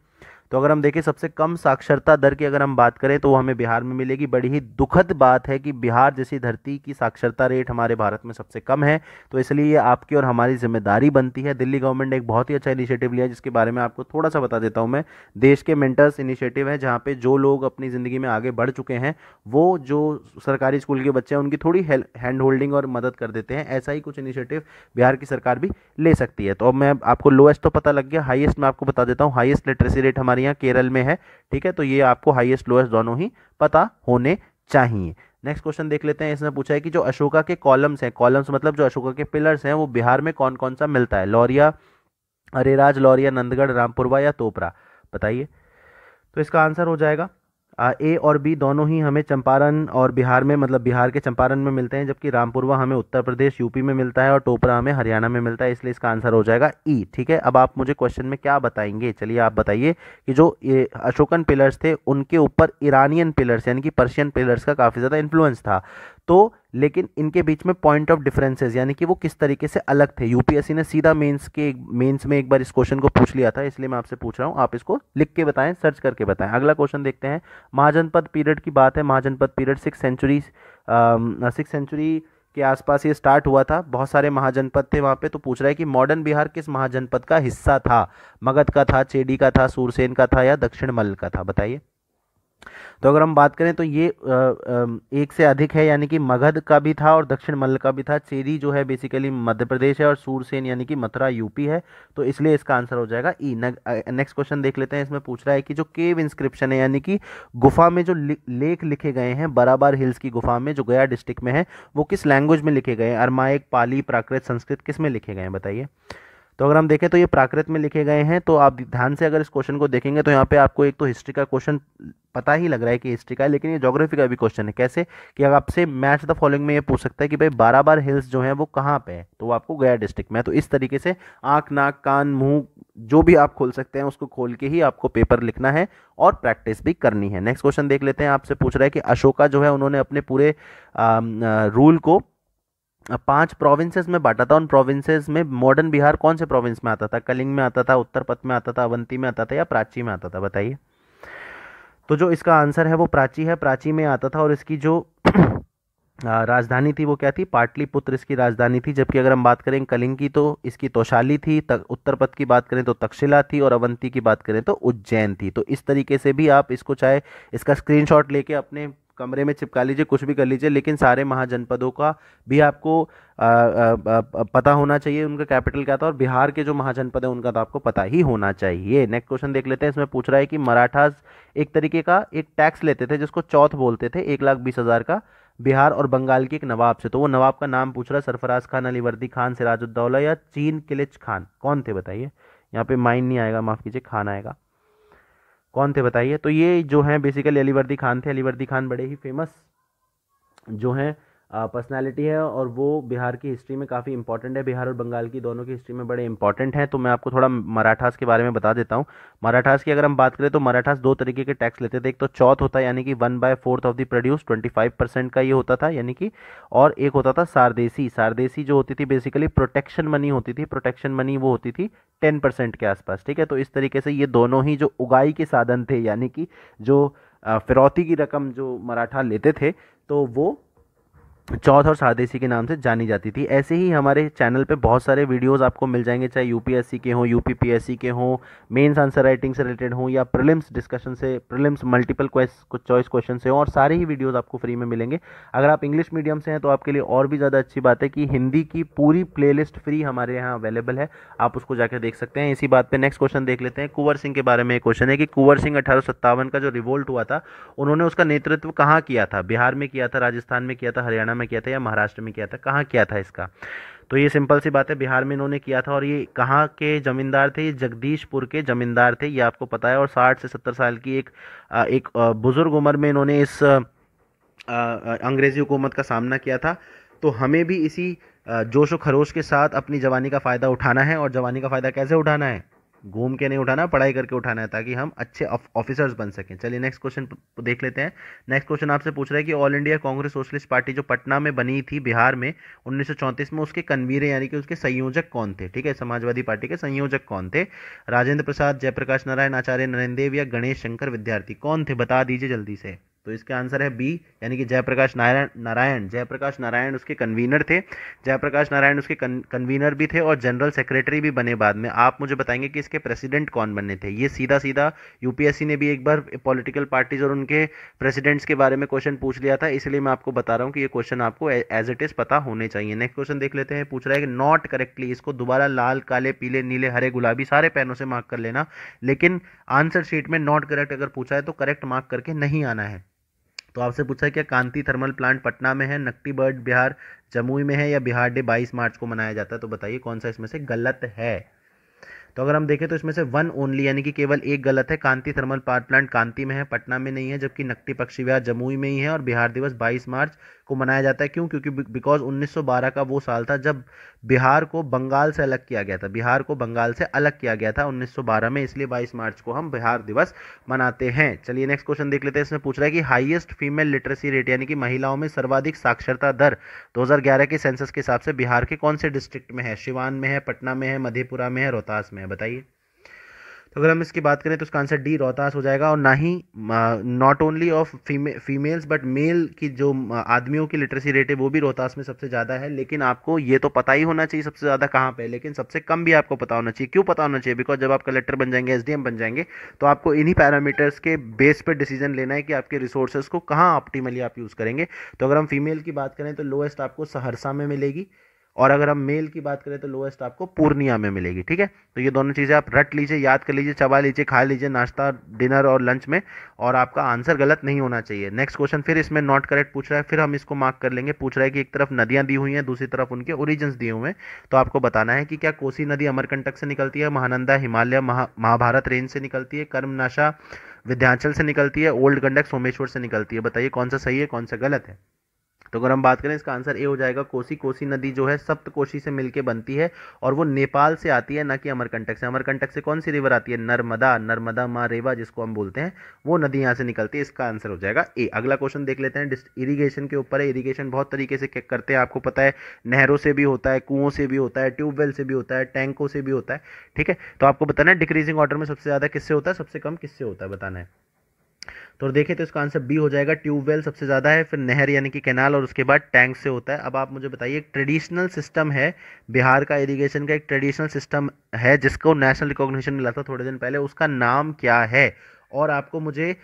तो अगर हम देखें सबसे कम साक्षरता दर की अगर हम बात करें तो वो हमें बिहार में मिलेगी बड़ी ही दुखद बात है कि बिहार जैसी धरती की साक्षरता रेट हमारे भारत में सबसे कम है तो इसलिए ये आपकी और हमारी जिम्मेदारी बनती है दिल्ली गवर्नमेंट ने एक बहुत ही अच्छा इनिशिएटिव लिया जिसके बारे में आपको थोड़ा सा बता देता हूँ मैं देश के मेंटर्स इनिशिएटिव है जहाँ पर जो लोग अपनी ज़िंदगी में आगे बढ़ चुके हैं वो जो सरकारी स्कूल के बच्चे हैं उनकी थोड़ी हैंड होल्डिंग और मदद कर देते हैं ऐसा ही कुछ इनिशिएटिव बिहार की सरकार भी ले सकती है तो अब मैं आपको लोएस्ट तो पता लग गया हाइएस्ट मैं आपको बता देता हूँ हाइएस्ट लिटरेसी रेट हमारे हमारे यहाँ केरल में है ठीक है तो ये आपको हाईएस्ट लोएस्ट दोनों ही पता होने चाहिए नेक्स्ट क्वेश्चन देख लेते हैं इसमें पूछा है कि जो अशोका के कॉलम्स हैं कॉलम्स मतलब जो अशोका के पिलर्स हैं वो बिहार में कौन कौन सा मिलता है लौरिया अरेराज लौरिया नंदगढ़ रामपुरवा या तोपरा बताइए तो इसका आंसर हो जाएगा ए और बी दोनों ही हमें चंपारण और बिहार में मतलब बिहार के चंपारण में मिलते हैं जबकि रामपुरवा हमें उत्तर प्रदेश यूपी में मिलता है और टोपरा हमें हरियाणा में मिलता है इसलिए इसका आंसर हो जाएगा ई ठीक है अब आप मुझे क्वेश्चन में क्या बताएंगे चलिए आप बताइए कि जो ये अशोकन पिलर्स थे उनके ऊपर ईरानियन पिलर्स यानी कि पर्शियन पिलर्स का काफ़ी ज़्यादा इन्फ्लुएंस था तो लेकिन इनके बीच में पॉइंट ऑफ डिफरेंसेस यानी कि वो किस तरीके से अलग थे यूपीएससी ने सीधा मेंस के मेंस में एक बार इस क्वेश्चन को पूछ लिया था इसलिए मैं आपसे पूछ रहा हूँ आप इसको लिख के बताएं सर्च करके बताएं अगला क्वेश्चन देखते हैं महाजनपद पीरियड की बात है mahajanapada period six century six century के आसपास ये स्टार्ट हुआ था बहुत सारे महाजनपद थे वहाँ पे तो पूछ रहा है कि मॉडर्न बिहार किस महाजनपद का हिस्सा था मगध का था चेडी का था सूरसेन का था या दक्षिण मल्ल का था बताइए तो अगर हम बात करें तो ये एक से अधिक है यानी कि मगध का भी था और दक्षिण मल्ल का भी था चेरी जो है बेसिकली मध्य प्रदेश है और सूरसेन यानी कि मथुरा यूपी है तो इसलिए इसका आंसर हो जाएगा ई नेक्स्ट क्वेश्चन देख लेते हैं इसमें पूछ रहा है कि जो केव इंस्क्रिप्शन है यानी कि गुफा में जो लेख लिखे गए हैं बराबर हिल्स की गुफा में जो गया डिस्ट्रिक्ट में है वो किस लैंग्वेज में लिखे गए हैं अरमाइक पाली प्राकृत संस्कृत किस में लिखे गए हैं बताइए तो अगर हम देखें तो ये प्राकृत में लिखे गए हैं तो आप ध्यान से अगर इस क्वेश्चन को देखेंगे तो यहाँ पे आपको एक तो हिस्ट्री का क्वेश्चन पता ही लग रहा है कि हिस्ट्री का है लेकिन ये जोग्राफी का भी क्वेश्चन है कैसे कि अगर आपसे मैच द फॉलोइंग में ये पूछ सकता है कि भाई बार बार हिल्स जो है वो कहाँ पे है तो वो आपको गया डिस्ट्रिक्ट में है तो इस तरीके से आँख नाक कान मुँह जो भी आप खोल सकते हैं उसको खोल के ही आपको पेपर लिखना है और प्रैक्टिस भी करनी है नेक्स्ट क्वेश्चन देख लेते हैं आपसे पूछ रहा है कि अशोका जो है उन्होंने अपने पूरे रूल को पांच प्रोविंसेस में बांटा था उन प्रोविंसेस में मॉडर्न बिहार कौन से प्रोविंस में आता था कलिंग में आता था उत्तरपथ में आता था अवंती में आता था या प्राची में आता था बताइए तो जो इसका आंसर है वो प्राची है प्राची में आता था और इसकी जो राजधानी थी वो क्या थी पाटलिपुत्र इसकी राजधानी थी जबकि अगर हम बात करें कलिंग की तो इसकी तोशाली थी उत्तर पथ की बात करें तो तक्षशिला थी और अवंती की बात करें तो उज्जैन थी तो इस तरीके से भी आप इसको चाहे इसका स्क्रीनशॉट लेके अपने कमरे में चिपका लीजिए कुछ भी कर लीजिए लेकिन सारे महाजनपदों का भी आपको आ, आ, आ, पता होना चाहिए उनका कैपिटल क्या था और बिहार के जो महाजनपद है उनका तो आपको पता ही होना चाहिए नेक्स्ट क्वेश्चन देख लेते हैं इसमें पूछ रहा है कि मराठास एक तरीके का एक टैक्स लेते थे जिसको चौथ बोलते थे एक लाख बीस हज़ार का बिहार और बंगाल के एक नवाब से तो वो नवाब का नाम पूछ रहा है सरफराज खान अलीवर्दी खान सिराजुद्दौला या चीन किलिच खान कौन थे बताइए यहाँ पे माइंड नहीं आएगा माफ़ कीजिए खान आएगा कौन थे बताइए तो ये जो हैं बेसिकली अलीवर्दी खान थे अलीवर्दी खान बड़े ही फेमस जो हैं पर्सनैलिटी है और वो बिहार की हिस्ट्री में काफ़ी इंपॉर्टेंट है बिहार और बंगाल की दोनों की हिस्ट्री में बड़े इंपॉर्टेंट हैं तो मैं आपको थोड़ा मराठास के बारे में बता देता हूँ मराठास की अगर हम बात करें तो मराठास दो तरीके के टैक्स लेते थे एक तो चौथ होता है यानी कि one by fourth of the produce twenty five percent का ये होता था यानी कि और एक होता था सारदेसी सारदेसी जो होती थी बेसिकली प्रोटेक्शन मनी होती थी प्रोटेक्शन मनी वो होती थी टेन परसेंट के आसपास ठीक है तो इस तरीके से ये दोनों ही जो उगाई के साधन थे यानी कि जो फिरौती की रकम जो मराठा लेते थे तो वो चौथ और सादेसी के नाम से जानी जाती थी ऐसे ही हमारे चैनल पे बहुत सारे वीडियोस आपको मिल जाएंगे चाहे यूपीएससी के हों यूपीपीएससी के हों मेंस आंसर राइटिंग से रिलेटेड हों या प्रीलिम्स डिस्कशन से प्रीलिम्स मल्टीपल कुछ चॉइस क्वेश्चन से हों और सारे ही वीडियोस आपको फ्री में मिलेंगे अगर आप इंग्लिश मीडियम से हैं तो आपके लिए और भी ज़्यादा अच्छी बात है कि हिंदी की पूरी प्ले फ्री हमारे यहाँ अवेलेबल है आप उसको जाकर देख सकते हैं इसी बात पर नेक्स्ट क्वेश्चन देख लेते हैं कुंवर सिंह के बारे में एक क्वेश्चन है कि कुंवर सिंह अठारह का जो रिवोल्ट हुआ था उन्होंने उसका नेतृत्व कहाँ किया था बिहार में किया था राजस्थान में किया था हरियाणा में किया था या महाराष्ट्र में किया था कहाँ किया था इसका तो ये सिंपल सी बात है बिहार में इन्होंने किया था और ये कहाँ के ज़मींदार थे ये जगदीशपुर के ज़मींदार थे ये आपको पता है और साठ से सत्तर साल की एक एक बुज़ुर्ग उम्र में इन्होंने इस अंग्रेज़ी हुकूमत का सामना किया था तो हमें भी इसी जोश व खरोश के साथ अपनी जवानी का फ़ायदा उठाना है और जवानी का फ़ायदा कैसे उठाना है घूम के नहीं उठाना पढ़ाई करके उठाना है ताकि हम अच्छे ऑफिसर्स बन सकें चलिए नेक्स्ट क्वेश्चन देख लेते हैं नेक्स्ट क्वेश्चन आपसे पूछ रहा है कि All India Congress Socialist Party जो पटना में बनी थी बिहार में उन्नीस में उसके कन्वीनर यानी कि उसके संयोजक कौन थे ठीक है समाजवादी पार्टी के संयोजक कौन थे राजेंद्र प्रसाद जयप्रकाश नारायण आचार्य नरेंद्र या गणेश शंकर विद्यार्थी कौन थे बता दीजिए जल्दी से तो इसका आंसर है बी यानी कि जयप्रकाश नारायण नारायण जयप्रकाश नारायण उसके कन्वीनर थे जयप्रकाश नारायण उसके कन, कन्वीनर भी थे और जनरल सेक्रेटरी भी बने बाद में आप मुझे बताएंगे कि इसके प्रेसिडेंट कौन बने थे ये सीधा सीधा यूपीएससी ने भी एक बार पॉलिटिकल पार्टीज और उनके प्रेसिडेंट्स के बारे में क्वेश्चन पूछ लिया था इसलिए मैं आपको बता रहा हूँ कि ये क्वेश्चन आपको एज इट इज़ पता होने चाहिए नेक्स्ट क्वेश्चन देख लेते हैं पूछ रहा है कि नॉट करेक्टली इसको दोबारा लाल काले पीले नीले हरे गुलाबी सारे पैनों से मार्क कर लेना लेकिन आंसर शीट में नॉट करेक्ट अगर पूछा है तो करेक्ट मार्क करके नहीं आना है तो आपसे पूछा क्या कांति थर्मल प्लांट पटना में है नक्टी बर्ड बिहार जमुई में है या बिहार डे 22 मार्च को मनाया जाता है तो बताइए कौन सा इसमें से गलत है तो अगर हम देखें तो इसमें से वन ओनली यानी कि केवल एक गलत है Kanti thermal power plant Kanti में है पटना में नहीं है जबकि नकटी पक्षी विहार जमुई में ही है और बिहार दिवस 22 मार्च को मनाया जाता है क्यों क्योंकि बिकॉज 1912 का वो साल था जब बिहार को बंगाल से अलग किया गया था बिहार को बंगाल से अलग किया गया था 1912 में इसलिए 22 मार्च को हम बिहार दिवस मनाते हैं चलिए नेक्स्ट क्वेश्चन देख लेते हैं इसमें पूछ रहा है कि हाईएस्ट फीमेल लिटरेसी रेट यानी कि महिलाओं में सर्वाधिक साक्षरता दर 2011 के सेंसस के हिसाब से बिहार के कौन से डिस्ट्रिक्ट में है शिवान में है पटना में है मधेपुरा में है रोहतास में है बताइए तो अगर हम इसकी बात करें तो उसका आंसर डी रोहतास हो जाएगा और ना ही not only of female females but male की जो आदमियों की लिटरेसी रेट है वो भी रोहतास में सबसे ज़्यादा है लेकिन आपको ये तो पता ही होना चाहिए सबसे ज़्यादा कहाँ पर लेकिन सबसे कम भी आपको पता होना चाहिए क्यों पता होना चाहिए बिकॉज जब आप कलेक्टर बन जाएंगे एस बन जाएंगे तो आपको इन्हीं पैरामीटर्स के बेस पर डिसीजन लेना है कि आपके रिसोर्सेज को कहाँ ऑप्टीमली आप यूज़ करेंगे तो अगर हम फीमेल की बात करें तो लोएस्ट आपको सहरसा में मिलेगी और अगर हम मेल की बात करें तो लोएस्ट आपको पूर्णिया में मिलेगी ठीक है तो ये दोनों चीज़ें आप रट लीजिए याद कर लीजिए चबा लीजिए खा लीजिए नाश्ता डिनर और लंच में और आपका आंसर गलत नहीं होना चाहिए नेक्स्ट क्वेश्चन फिर इसमें नॉट करेक्ट पूछ रहा है फिर हम इसको मार्क कर लेंगे पूछ रहा है कि एक तरफ नदियाँ दी हुई हैं दूसरी तरफ उनके ओरिजिन दिए हुए हैं तो आपको बताना है कि क्या कोसी नदी अमरकंटक से निकलती है महानंदा हिमालय महाभारत रेंज से निकलती है कर्मनाशा विध्यांचल से निकलती है ओल्ड गंडक सोमेश्वर से निकलती है बताइए कौन सा सही है कौन सा गलत है तो अगर हम बात करें इसका आंसर ए हो जाएगा कोसी कोसी नदी जो है सप्त कोशी से मिलकर बनती है और वो नेपाल से आती है ना कि अमरकंटक से अमरकंटक से कौन सी रिवर आती है नर्मदा नर्मदा माँ रेवा जिसको हम बोलते हैं वो नदी यहाँ से निकलती है इसका आंसर हो जाएगा ए अगला क्वेश्चन देख लेते हैं इरीगेशन के ऊपर है इरीगेशन बहुत तरीके से करते हैं आपको पता है नहरों से भी होता है कुओं से भी होता है ट्यूबवेल से भी होता है टैंकों से भी होता है ठीक है तो आपको बताना है डिक्रीजिंग ऑर्डर में सबसे ज़्यादा किससे होता है सबसे कम किससे होता है बताना है तो देखें तो इसका आंसर बी हो जाएगा ट्यूबवेल सबसे ज़्यादा है फिर नहर यानी कि कैनाल और उसके बाद टैंक से होता है अब आप मुझे बताइए एक ट्रेडिशनल सिस्टम है बिहार का इरीगेशन का एक ट्रेडिशनल सिस्टम है जिसको नेशनल रिकॉग्निशन मिला था थोड़े दिन पहले उसका नाम क्या है और आपको मुझे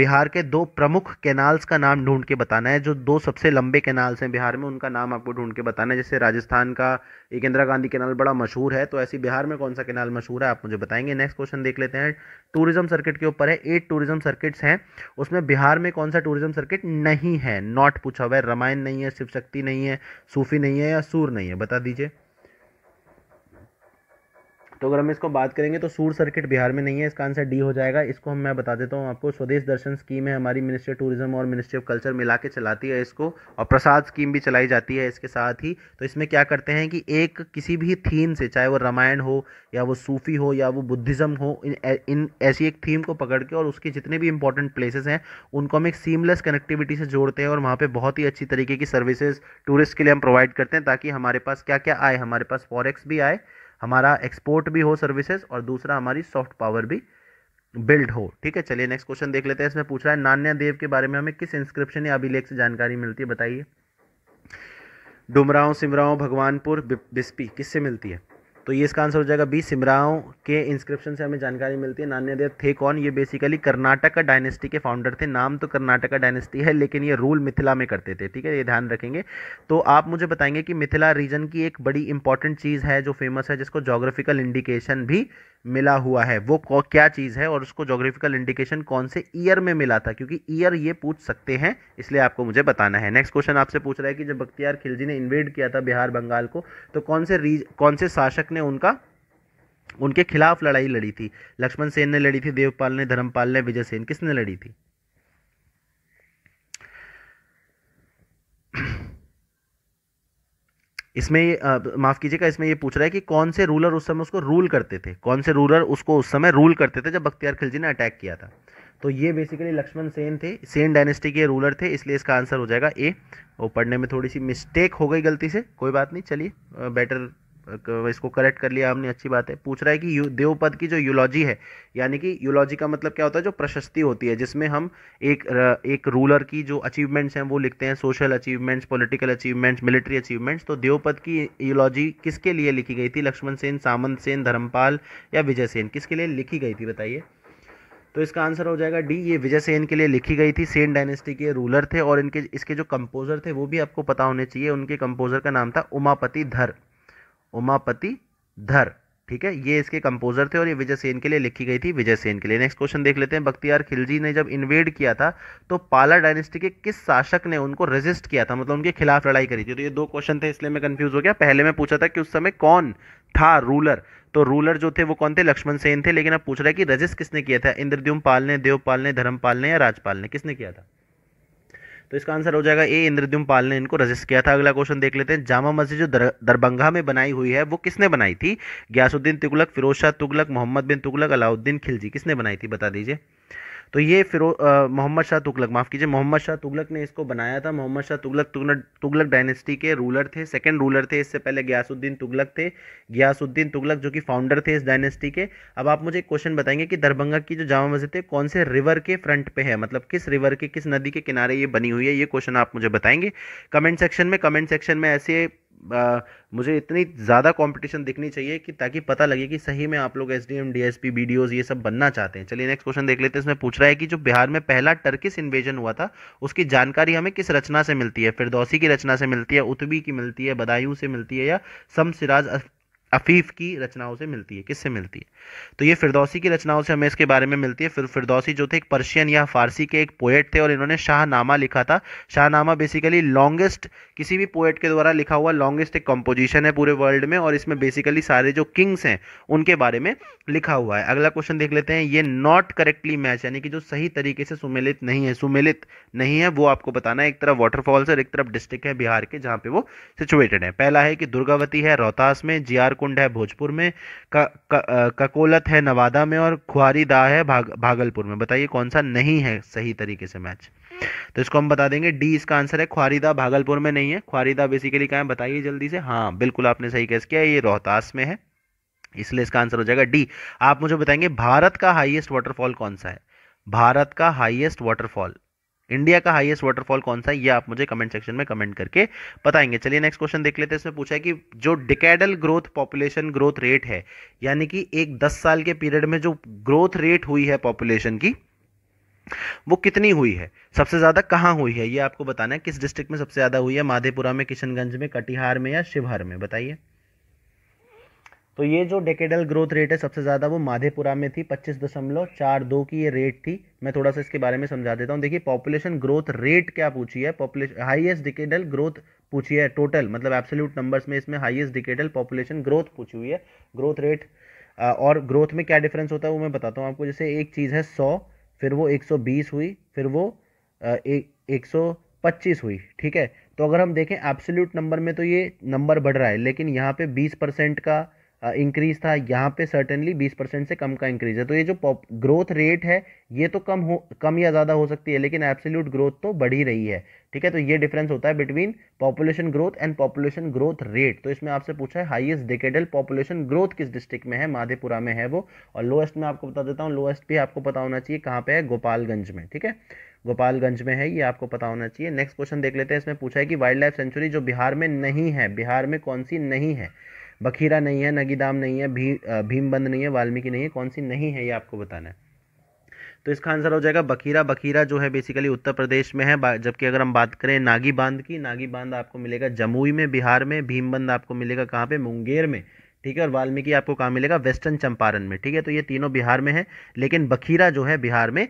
बिहार के दो प्रमुख कैनाल्स का नाम ढूंढ के बताना है जो दो सबसे लंबे कैनाल्स हैं बिहार में उनका नाम आपको ढूंढ के बताना है जैसे राजस्थान का एक इंदिरा गांधी कैनाल बड़ा मशहूर है तो ऐसी बिहार में कौन सा कैनाल मशहूर है आप मुझे बताएंगे नेक्स्ट क्वेश्चन देख लेते हैं टूरिज्म सर्किट के ऊपर है एट टूरिज्म सर्किट्स हैं उसमें बिहार में कौन सा टूरिज्म सर्किट नहीं है नॉट पूछा हुआ है रामायण नहीं है शिव शक्ति नहीं है सूफी नहीं है या सूर नहीं है बता दीजिए तो अगर हम इसको बात करेंगे तो सूर सर्किट बिहार में नहीं है इसका आंसर डी हो जाएगा इसको हम मैं बता देता हूँ आपको स्वदेश दर्शन स्कीम है हमारी मिनिस्ट्री ऑफ टूरिज्म और मिनिस्ट्री ऑफ कल्चर मिला के चलाती है इसको और प्रसाद स्कीम भी चलाई जाती है इसके साथ ही तो इसमें क्या करते हैं कि एक किसी भी थीम से चाहे वो रामायण हो या वो सूफी हो या वो बुद्धिज़्म हो इन, इन ऐसी एक थीम को पकड़ के और उसके जितने भी इंपॉर्टेंट प्लेसेस हैं उनको हम एक सीमलेस कनेक्टिविटी से जोड़ते हैं और वहाँ पर बहुत ही अच्छी तरीके की सर्विसेज टूरिस्ट के लिए हम प्रोवाइड करते हैं ताकि हमारे पास क्या क्या आए हमारे पास फॉरेक्स भी आए हमारा एक्सपोर्ट भी हो सर्विसेज और दूसरा हमारी सॉफ्ट पावर भी बिल्ड हो ठीक है चलिए नेक्स्ट क्वेश्चन देख लेते हैं इसमें पूछ रहा है नान्या देव के बारे में हमें किस इंस्क्रिप्शन या अभिलेख से जानकारी मिलती है बताइए डुमराव सिमराव भगवानपुर बिस्पी किससे मिलती है तो ये इसका आंसर हो जाएगा बी सिमराओं के इंस्क्रिप्शन से हमें जानकारी मिलती है नान्या देव थे कौन ये बेसिकली कर्नाटका डायनेस्टी के फाउंडर थे नाम तो कर्नाटका डायनेस्टी है लेकिन ये रूल मिथिला में करते थे ठीक है ये ध्यान रखेंगे तो आप मुझे बताएंगे कि मिथिला रीजन की एक बड़ी इंपॉर्टेंट चीज़ है जो फेमस है जिसको जोग्राफिकल इंडिकेशन भी मिला हुआ है वो क्या चीज़ है और उसको जोग्राफिकल इंडिकेशन कौन से ईयर में मिला था क्योंकि ईयर ये पूछ सकते हैं इसलिए आपको मुझे बताना है नेक्स्ट क्वेश्चन आपसे पूछ रहा है कि जब बख्तियार खिलजी ने इन्वेड किया था बिहार बंगाल को तो कौन से रीज कौन से शासक ने उनका उनके खिलाफ लड़ाई लड़ी थी लक्ष्मण सेन ने लड़ी थी देवपाल ने धर्मपाल ने विजय सेन किसने लड़ी थी इसमें माफ़ कीजिएगा इसमें ये पूछ रहा है कि कौन से रूलर उस समय उसको रूल करते थे कौन से रूलर उसको उस समय रूल करते थे जब बख्तियार खिलजी ने अटैक किया था तो ये बेसिकली लक्ष्मण सेन थे सेन डायनेस्टी के रूलर थे इसलिए इसका आंसर हो जाएगा ए और पढ़ने में थोड़ी सी मिस्टेक हो गई गलती से कोई बात नहीं चलिए बेटर इसको करेक्ट कर लिया हमने अच्छी बात है पूछ रहा है कि देवपद की जो यूलॉजी है यानी कि यूलॉजी का मतलब क्या होता है जो प्रशस्ति होती है जिसमें हम एक एक रूलर की जो अचीवमेंट्स हैं वो लिखते हैं social achievements political achievements military achievements तो देवपद की यूलॉजी किसके लिए लिखी गई थी लक्ष्मण सेन सामंत सेन धर्मपाल या विजय सेन किसके लिए लिखी गई थी बताइए तो इसका आंसर हो जाएगा डी ये विजय सेन के लिए लिखी गई थी सेन डायनेस्टी के रूलर थे और इनके इसके जो कंपोजर थे वो भी आपको पता होने चाहिए उनके कंपोजर का नाम था उमापति धर उमापति धर ठीक है ये इसके कंपोजर थे और ये विजय सेन के लिए लिखी गई थी विजय सेन के लिए नेक्स्ट क्वेश्चन देख लेते हैं बख्तियार खिलजी ने जब इन्वेड किया था तो पाला डायनेस्टी के किस शासक ने उनको रेजिस्ट किया था मतलब उनके खिलाफ लड़ाई करी थी तो ये दो क्वेश्चन थे इसलिए मैं कंफ्यूज हो गया पहले मैं पूछा था कि उस समय कौन था रूलर तो रूलर जो थे वो कौन थे लक्ष्मण सेन थे लेकिन अब पूछ रहा है कि रजिस्ट किसने किया था इंद्रद्युम पाल ने देवपाल ने धर्मपाल ने या राजपाल ने किसने किया था तो इसका आंसर हो जाएगा ए इंद्रद्युम पाल ने इनको रजिस्ट किया था अगला क्वेश्चन देख लेते हैं जामा मस्जिद जो दरभंगा में बनाई हुई है वो किसने बनाई थी ग्यासुद्दीन तुगलक फिरोज शाह तुगलक मोहम्मद बिन तुगलक अलाउद्दीन खिलजी किसने बनाई थी बता दीजिए तो ये फिर मोहम्मद शाह तुगलक माफ़ कीजिए मोहम्मद शाह तुगलक ने इसको बनाया था मोहम्मद शाह तुगलक तुगलक डायनेस्टी के रूलर थे सेकंड रूलर थे इससे पहले गयासुद्दीन तुगलक थे गयासुद्दीन तुगलक जो कि फाउंडर थे इस डायनेस्टी के अब आप मुझे एक क्वेश्चन बताएंगे कि दरभंगा की जो जामा मस्जिद है कौन से रिवर के फ्रंट पर है मतलब किस रिवर के किस नदी के किनारे ये बनी हुई है ये क्वेश्चन आप मुझे बताएंगे कमेंट सेक्शन में कमेंट सेक्शन में ऐसे आ, मुझे इतनी ज़्यादा कंपटीशन दिखनी चाहिए कि ताकि पता लगे कि सही में आप लोग S D M D S P B D Os ये सब बनना चाहते हैं चलिए नेक्स्ट क्वेश्चन देख लेते हैं इसमें पूछ रहा है कि जो बिहार में पहला टर्किस इन्वेजन हुआ था उसकी जानकारी हमें किस रचना से मिलती है फिरदौसी की रचना से मिलती है उतबी की मिलती है बदायूं से मिलती है या सिराज अफीफ की रचनाओं से मिलती है किससे मिलती है तो ये फिरदौसी की रचनाओं से हमें इसके बारे में मिलती है फिर फिरदौसी जो थे एक पर्शियन या फारसी के एक पोएट थे और इन्होंने शाहनामा लिखा था शाहनामा बेसिकली लॉन्गेस्ट किसी भी पोएट के द्वारा लिखा हुआ लॉन्गेस्ट एक कंपोजिशन है पूरे वर्ल्ड में और इसमें बेसिकली सारे जो किंग्स हैं उनके बारे में लिखा हुआ है अगला क्वेश्चन देख लेते हैं ये नॉट करेक्टली मैच यानी कि जो सही तरीके से सुमेलित नहीं है सुमेलित नहीं है वो आपको बताना है एक तरफ वाटरफॉल्स और एक तरफ डिस्ट्रिक्ट है बिहार के जहाँ पे वो सिचुएटेड है पहला है कि दुर्गावती है रोहतास में जी आर कुंड है भोजपुर में ककोलत है नवादा में और खुआरी खुआरीदा है भाग, भागलपुर में बताइए कौन सा नहीं है सही तरीके से मैच तो इसको हम बता देंगे डी इसका आंसर है ख्वारीदा भागलपुर में नहीं है ख्वारीदा बेसिकली कहा है बताइए जल्दी से हाँ बिल्कुल आपने सही कैस किया ये रोहतास में है इसलिए इसका आंसर हो जाएगा डी आप मुझे बताएंगे भारत का हाईएस्ट वाटरफॉल कौन सा है भारत का हाईएस्ट वाटरफॉल इंडिया का हाईएस्ट वाटरफॉल कौन सा है ये आप मुझे कमेंट सेक्शन में कमेंट करके बताएंगे चलिए नेक्स्ट क्वेश्चन देख लेते हैं इसमें पूछा है कि जो decadal growth population growth rate है यानी कि एक दस साल के पीरियड में जो ग्रोथ रेट हुई है पॉपुलेशन की वो कितनी हुई है सबसे ज़्यादा कहाँ हुई है ये आपको बताना है किस डिस्ट्रिक्ट में सबसे ज़्यादा हुई है माधेपुरा में किशनगंज में कटिहार में या शिवहर में बताइए तो ये जो डेकेडल ग्रोथ रेट है सबसे ज़्यादा वो माधेपुरा में थी पच्चीस दशमलव चार दो की ये रेट थी मैं थोड़ा सा इसके बारे में समझा देता हूँ देखिए पॉपुलेशन ग्रोथ रेट क्या पूछी है पॉपुलेशन हाईएस्ट डिकेडल ग्रोथ पूछी है टोटल मतलब एब्सोल्यूट नंबर्स में इसमें हाईएस्ट डिकेडल पॉपुलेशन ग्रोथ पूछी हुई है ग्रोथ रेट और ग्रोथ में क्या डिफरेंस होता है वो मैं बताता हूँ आपको जैसे एक चीज़ है सौ फिर वो एक सौ बीस हुई फिर वो एक सौ पच्चीस हुई ठीक है तो अगर हम देखें एब्सोल्यूट नंबर में तो ये नंबर बढ़ रहा है लेकिन यहाँ पे बीस परसेंट का इंक्रीज था यहाँ पे सर्टेनली 20 परसेंट से कम का इंक्रीज है तो ये जो ग्रोथ रेट है ये तो कम हो कम या ज़्यादा हो सकती है लेकिन एब्सोल्यूट ग्रोथ तो बढ़ ही रही है ठीक है तो ये डिफरेंस होता है between population growth and population growth rate तो इसमें आपसे पूछा है हाईएस्ट डिकेडल पॉपुलेशन ग्रोथ किस डिस्ट्रिक्ट में है माधेपुरा में है वो और लोएस्ट में आपको बता देता हूँ लोएस्ट भी आपको पता होना चाहिए कहाँ पर है गोपालगंज में ठीक है गोपालगंज में है ये आपको पता होना चाहिए नेक्स्ट क्वेश्चन देख लेते हैं इसमें पूछा है कि वाइल्ड लाइफ सेंचुरी जो बिहार में नहीं है बिहार में कौन सी नहीं है बखीरा नहीं है नगीदाम नहीं है भी भीमबंद नहीं है वाल्मीकि नहीं है कौन सी नहीं है ये आपको बताना है तो इसका आंसर हो जाएगा बखीरा बखीरा जो है बेसिकली उत्तर प्रदेश में है जबकि अगर हम बात करें नागी बांध की नागी बांध आपको मिलेगा जमुई में बिहार में भीमबंद आपको मिलेगा कहाँ पे मुंगेर में ठीक है और वाल्मीकि आपको कहाँ मिलेगा वेस्टर्न चंपारण में ठीक है तो ये तीनों बिहार में है लेकिन बखीरा जो है बिहार में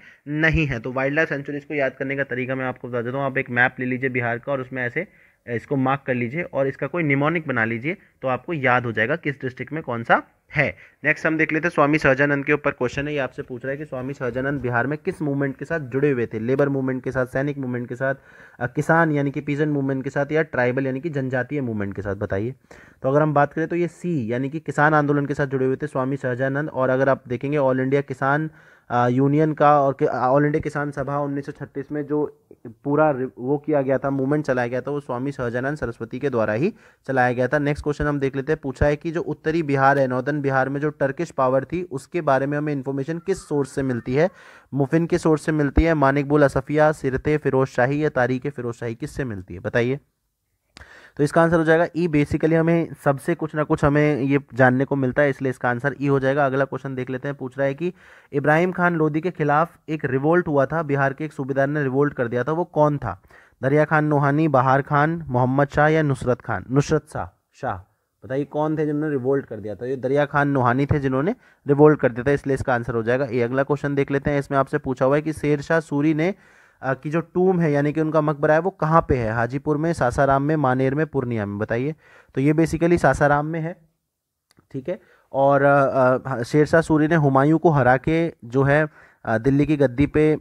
नहीं है तो वाइल्ड लाइफ सेंचुरीज को याद करने का तरीका मैं आपको बता देता हूँ आप एक मैप ले लीजिए बिहार का और उसमें ऐसे इसको मार्क कर लीजिए और इसका कोई निमोनिक बना लीजिए तो आपको याद हो जाएगा किस डिस्ट्रिक्ट में कौन सा है नेक्स्ट हम देख लेते हैं स्वामी सहजानंद के ऊपर क्वेश्चन है ये आपसे पूछ रहा है कि स्वामी सहजानंद बिहार में किस मूवमेंट के साथ जुड़े हुए थे लेबर मूवमेंट के साथ सैनिक मूवमेंट के साथ किसान यानी कि पीजन मूवमेंट के साथ या ट्राइबल यानी कि जनजातीय मूवमेंट के साथ बताइए तो अगर हम बात करें तो ये सी यानी कि किसान आंदोलन के साथ जुड़े हुए थे स्वामी सहजानंद और अगर आप देखेंगे ऑल इंडिया किसान यूनियन का और ऑल इंडिया किसान सभा 1936 में जो पूरा वो किया गया था मूवमेंट चलाया गया था वो स्वामी सहजानंद सरस्वती के द्वारा ही चलाया गया था नेक्स्ट क्वेश्चन हम देख लेते हैं पूछा है कि जो उत्तरी बिहार है नॉर्दर्न बिहार में जो टर्किश पावर थी उसके बारे में हमें इन्फॉर्मेशन किस सोर्स से मिलती है मुफिन के सोर्स से मिलती है मानिकबुल असफिया सिरते फिरोज शाही या तारीख फिरोज शाही किससे मिलती है बताइए तो इसका आंसर हो जाएगा ई e. बेसिकली हमें सबसे कुछ ना कुछ हमें ये जानने को मिलता है इसलिए इसका आंसर ई e हो जाएगा अगला क्वेश्चन देख लेते हैं पूछ रहा है कि इब्राहिम खान लोधी के खिलाफ एक रिवोल्ट हुआ था बिहार के एक सूबेदार ने रिवोल्ट कर दिया था वो कौन था दरिया खान नोहानी बहार खान मोहम्मद शाह या नुसरत खान नुसरत शाह शाह बताइए कौन थे जिन्होंने रिवोल्ट कर दिया था ये दरिया खान नोहानी थे जिन्होंने रिवोल्ट कर दिया था इसलिए इसका आंसर हो जाएगा ये अगला क्वेश्चन देख लेते हैं इसमें आपसे पूछा हुआ है कि शेरशाह सूरी ने की जो टूम है यानी कि उनका मकबरा है वो कहाँ पे है हाजीपुर में सासाराम में मानेर में पूर्णिया में बताइए तो ये बेसिकली सासाराम में है ठीक है और शेरशाह सूरी ने हुमायूं को हरा के जो है दिल्ली की गद्दी पे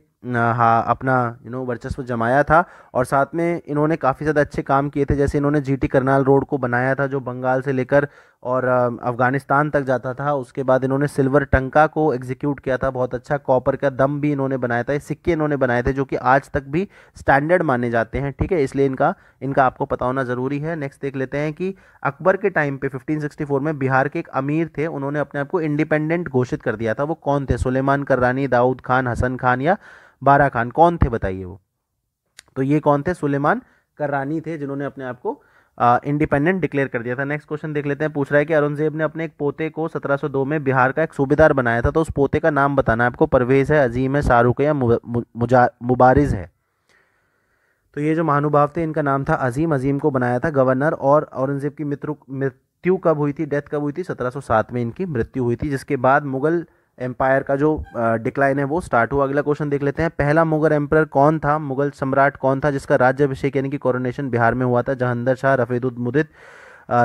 हाँ अपना यू नो वर्चस्व जमाया था और साथ में इन्होंने काफ़ी ज़्यादा अच्छे काम किए थे जैसे इन्होंने जीटी करनाल रोड को बनाया था जो बंगाल से लेकर और अफ़गानिस्तान तक जाता था उसके बाद इन्होंने सिल्वर टंका को एग्जीक्यूट किया था बहुत अच्छा कॉपर का दम भी इन्होंने बनाया था सिक्के इन्होंने बनाए थे जो कि आज तक भी स्टैंडर्ड माने जाते हैं ठीक है इसलिए इनका इनका आपको पता होना ज़रूरी है नेक्स्ट देख लेते हैं कि अकबर के टाइम पे 1564 में बिहार के एक अमीर थे उन्होंने अपने आप को इंडिपेंडेंट घोषित कर दिया था वो कौन थे सुलेमान कर्रानी दाऊद खान हसन खान या बारा खान कौन थे बताइए वो तो ये कौन थे सुलेमान कर्रानी थे जिन्होंने अपने आप को इंडिपेंडेंट uh, डिक्लेयर कर दिया था नेक्स्ट क्वेश्चन देख लेते हैं पूछ रहा है कि औरंगजेब ने अपने एक पोते को 1702 में बिहार का एक सूबेदार बनाया था तो उस पोते का नाम बताना है आपको परवेज है अजीम है शाहरुख है या मुजा मुबारिज है तो ये जो महानुभाव थे इनका नाम था अजीम अजीम को बनाया था गवर्नर और औरंगजेब की मित्र मृत्यु कब हुई थी डेथ कब हुई थी 1707 में इनकी मृत्यु हुई थी जिसके बाद मुगल एम्पायर का जो डिक्लाइन है वो स्टार्ट हुआ अगला क्वेश्चन देख लेते हैं पहला मुगल एम्पायर कौन था मुगल सम्राट कौन था जिसका राज्य अभिषेक यानी कि कोरोनेशन बिहार में हुआ था जहांदर शाह रफीदुद मुदित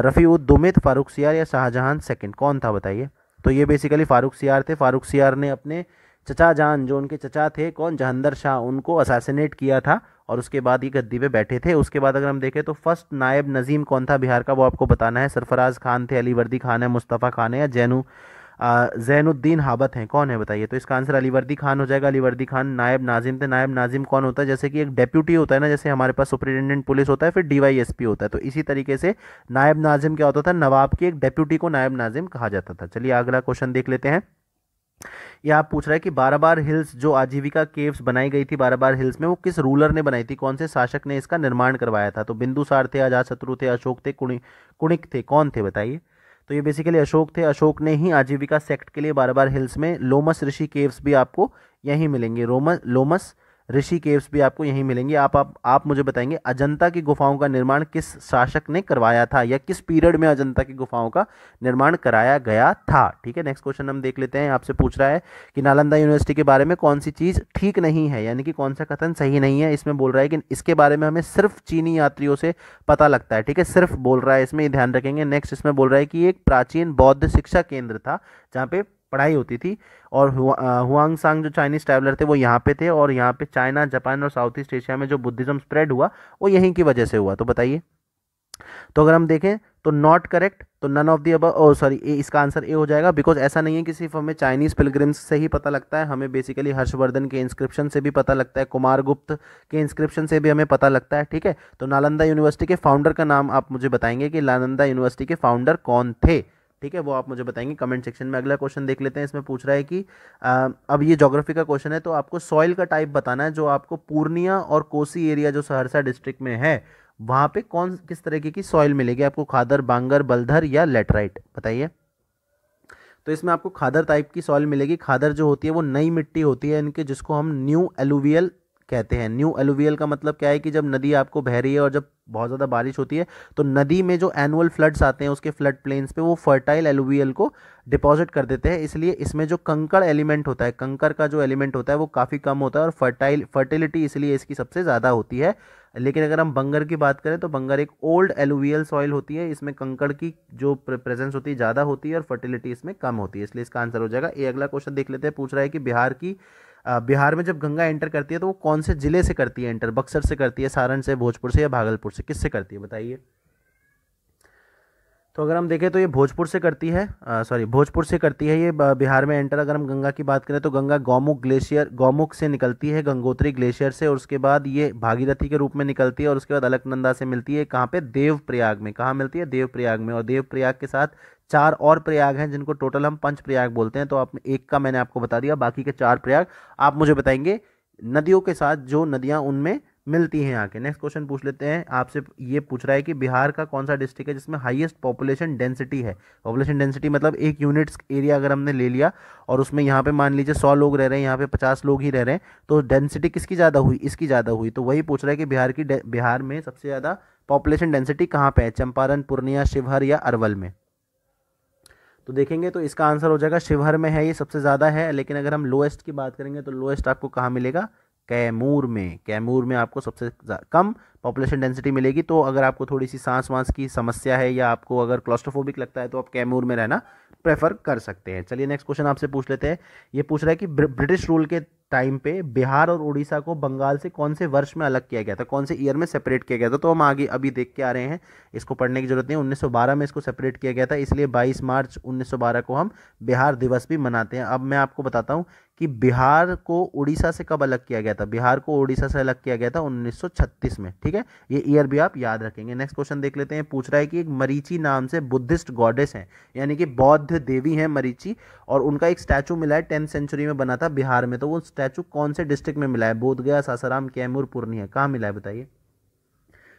रफी दुमित फ़ारूक सियार या शाहजहां सेकंड कौन था बताइए तो ये बेसिकली फ़ारूक सियार थे फ़ारूक सियार ने अपने चचा जान जो उनके चचा थे कौन जहंदर शाह उनको असासिनेट किया था और उसके बाद ये गद्दी पे बैठे थे उसके बाद अगर हम देखें तो फर्स्ट नायब नज़ीम कौन था बिहार का वो आपको बताना है सरफराज खान थे अलीवर्दी खान है मुस्तफ़ा खान है या जैनू जैनुद्दीन हाबत हैं कौन है बताइए तो इसका आंसर अलीवर्दी खान हो जाएगा अलीवर्दी खान नायब नाजिम थे नायब नाजिम कौन होता है जैसे कि एक डेप्यूटी होता है ना जैसे हमारे पास सुप्रिटेंडेंट पुलिस होता है फिर डीवाईएसपी होता है तो इसी तरीके से नायब नाजिम क्या होता था नवाब की एक डेप्यूटी को नायब नाजिम कहा जाता था चलिए अगला क्वेश्चन देख लेते हैं ये आप पूछ रहा है कि बाराबार हिल्स जो आजीविका केव्स बनाई गई थी बाराबार हिल्स में वो किस रूलर ने बनाई थी कौन से शासक ने इसका निर्माण करवाया था तो बिंदुसार थे अजात शत्रु थे अशोक थे कुणिक थे कौन थे बताइए तो ये बेसिकली अशोक थे अशोक ने ही आजीविका सेक्ट के लिए बार बार हिल्स में लोमस ऋषि केव्स भी आपको यहीं मिलेंगे रोमस लोमस ऋषि केव्स भी आपको यहीं मिलेंगे आप आप आप मुझे बताएंगे अजंता की गुफाओं का निर्माण किस शासक ने करवाया था या किस पीरियड में अजंता की गुफाओं का निर्माण कराया गया था ठीक है नेक्स्ट क्वेश्चन हम देख लेते हैं आपसे पूछ रहा है कि नालंदा यूनिवर्सिटी के बारे में कौन सी चीज़ ठीक नहीं है यानी कि कौन सा कथन सही नहीं है इसमें बोल रहा है कि इसके बारे में हमें सिर्फ चीनी यात्रियों से पता लगता है ठीक है सिर्फ बोल रहा है इसमें ध्यान रखेंगे नेक्स्ट इसमें बोल रहा है कि एक प्राचीन बौद्ध शिक्षा केंद्र था जहाँ पे पढ़ाई होती थी और हुआंग सांग जो चाइनीज़ ट्रैवलर थे वो यहाँ पे थे और यहाँ पे चाइना जापान और साउथ ईस्ट एशिया में जो बुद्धिज़्म स्प्रेड हुआ वो यहीं की वजह से हुआ तो बताइए तो अगर हम देखें तो नॉट करेक्ट तो नन ऑफ दी अब सॉरी ए इसका आंसर ए हो जाएगा बिकॉज ऐसा नहीं है कि सिर्फ हमें चाइनीज़ पिलग्रिम्स से ही पता लगता है हमें बेसिकली हर्षवर्धन के इंस्क्रिप्शन से भी पता लगता है कुमार गुप्त के इंस्क्रिप्शन से भी हमें पता लगता है ठीक है तो नालंदा यूनिवर्सिटी के फाउंडर का नाम आप मुझे बताएंगे कि नालंदा यूनिवर्सिटी के फाउंडर कौन थे ठीक है वो आप मुझे बताएंगे कमेंट सेक्शन में अगला क्वेश्चन देख लेते हैं इसमें पूछ रहा है कि आ, अब ये जोग्राफी का क्वेश्चन है तो आपको सॉइल का टाइप बताना है जो आपको पूर्णिया और कोसी एरिया जो सहरसा डिस्ट्रिक्ट में है वहाँ पे कौन किस तरीके की सॉइल मिलेगी आपको खादर बांगर बलधर या लेटराइट बताइए तो इसमें आपको खादर टाइप की सॉइल मिलेगी खादर जो होती है वो नई मिट्टी होती है इनके जिसको हम न्यू एलुवियल कहते हैं न्यू एलुवियल का मतलब क्या है कि जब नदी आपको बह रही है और जब बहुत ज़्यादा बारिश होती है तो नदी में जो एनुअल फ्लड्स आते हैं उसके फ्लड प्लेन्स पे वो फर्टाइल एलुवियल को डिपॉजिट कर देते हैं इसलिए इसमें जो कंकड़ एलिमेंट होता है कंकर का जो एलिमेंट होता है वो काफ़ी कम होता है और फर्टाइल फर्टिलिटी इसलिए इसकी सबसे ज़्यादा होती है लेकिन अगर हम बंगर की बात करें तो बंगर एक ओल्ड एलुवियल सॉइल होती है इसमें कंकड़ की जो प्रेजेंस होती है ज़्यादा होती है और फर्टिलिटी इसमें कम होती है इसलिए इसका आंसर हो जाएगा ये अगला क्वेश्चन देख लेते हैं पूछ रहा है कि बिहार की बिहार में जब गंगा एंटर करती है तो वो कौन से ज़िले से करती है एंटर बक्सर से करती है सारण से भोजपुर से या भागलपुर से किससे करती है बताइए तो अगर हम देखें तो ये भोजपुर से करती है सॉरी भोजपुर से करती है ये बिहार में एंटर अगर हम गंगा की बात करें तो गंगा गौमुख ग्लेशियर गौमुख से निकलती है गंगोत्री ग्लेशियर से और उसके बाद ये भागीरथी के रूप में निकलती है और उसके बाद अलकनंदा से मिलती है कहाँ पे देवप्रयाग में कहाँ मिलती है देवप्रयाग में और देवप्रयाग के साथ चार और प्रयाग हैं जिनको टोटल हम पंच प्रयाग बोलते हैं तो आप एक का मैंने आपको बता दिया बाकी के चार प्रयाग आप मुझे बताएंगे नदियों के साथ जो नदियाँ उनमें मिलती हैं यहाँ के नेक्स्ट क्वेश्चन पूछ लेते हैं आपसे ये पूछ रहा है कि बिहार का कौन सा डिस्ट्रिक्ट है जिसमें हाईएस्ट पॉपुलेशन डेंसिटी है पॉपुलेशन डेंसिटी मतलब एक यूनिट्स एरिया अगर हमने ले लिया और उसमें यहाँ पे मान लीजिए सौ लोग रह रहे हैं यहाँ पे पचास लोग ही रह रहे हैं तो डेंसिटी किसकी ज़्यादा हुई इसकी ज़्यादा हुई तो वही पूछ रहा है कि बिहार की बिहार में सबसे ज़्यादा पॉपुलेशन डेंसिटी कहाँ पर है चंपारण पूर्णिया शिवहर या अरवल में तो देखेंगे तो इसका आंसर हो जाएगा शिवहर में है ये सबसे ज़्यादा है लेकिन अगर हम लोएस्ट की बात करेंगे तो लोएस्ट आपको कहाँ मिलेगा कैमूर में कैमूर में आपको सबसे कम पॉपुलेशन डेंसिटी मिलेगी तो अगर आपको थोड़ी सी सांस वांस की समस्या है या आपको अगर क्लॉस्ट्रोफोबिक लगता है तो आप कैमूर में रहना प्रेफर कर सकते हैं चलिए नेक्स्ट क्वेश्चन आपसे पूछ लेते हैं ये पूछ रहा है कि ब्रिटिश रूल के टाइम पे बिहार और उड़ीसा को बंगाल से कौन से वर्ष में अलग किया गया था कौन से ईयर में सेपरेट किया गया था तो हम आगे अभी देख के आ रहे हैं इसको पढ़ने की जरूरत नहीं 1912 में इसको सेपरेट किया गया था इसलिए 22 मार्च 1912 को हम बिहार दिवस भी मनाते हैं अब मैं आपको बताता हूँ कि बिहार को उड़ीसा से कब अलग किया गया था बिहार को उड़ीसा से अलग किया गया था 1936 में ठीक है ये ईयर भी आप याद रखेंगे नेक्स्ट क्वेश्चन देख लेते हैं पूछ रहा है कि एक मरीची नाम से बुद्धिस्ट गॉडेस हैं यानी कि बौद्ध देवी हैं मरीची और उनका एक स्टैचू मिला है टेंथ सेंचुरी में बना था बिहार में तो वो स्टैचू कौन से डिस्ट्रिक्ट में मिला है बोधगया सासाराम कैमूर पूर्णिया कहाँ मिला है बताइए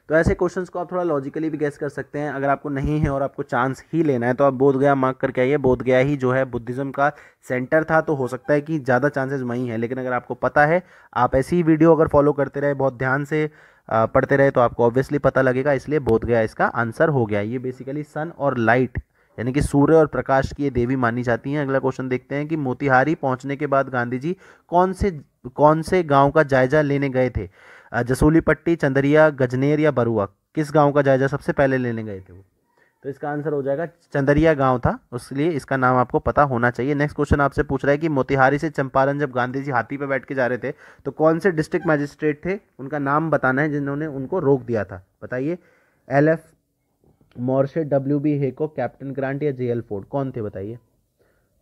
तो ऐसे क्वेश्चन को आप थोड़ा लॉजिकली भी गैस कर सकते हैं अगर आपको नहीं है और आपको चांस ही लेना है तो आप बोध गया मार्क करके आइए बोध गया ही जो है बुद्धिज़्म का सेंटर था तो हो सकता है कि ज़्यादा चांसेज वहीं हैं लेकिन अगर आपको पता है आप ऐसी ही वीडियो अगर फॉलो करते रहे बहुत ध्यान से पढ़ते रहे तो आपको ऑब्वियसली पता लगेगा इसलिए बोध गया इसका आंसर हो गया ये बेसिकली सन और लाइट यानी कि सूर्य और प्रकाश की ये देवी मानी जाती हैं अगला क्वेश्चन देखते हैं कि मोतिहारी पहुंचने के बाद गांधी जी कौन से कौन से गांव का जायजा लेने गए थे जसूली पट्टी चंदरिया गजनेर या बरुआ किस गांव का जायजा सबसे पहले लेने गए थे वो तो इसका आंसर हो जाएगा चंदरिया गांव था उसलिए इसका नाम आपको पता होना चाहिए नेक्स्ट क्वेश्चन आपसे पूछ रहा है कि मोतिहारी से चंपारण जब गांधी जी हाथी पर बैठ के जा रहे थे तो कौन से डिस्ट्रिक्ट मजिस्ट्रेट थे उनका नाम बताना है जिन्होंने उनको रोक दिया था बताइए L F Morshead W B Heycock Captain Grant या जे एल फोर्ड कौन थे बताइए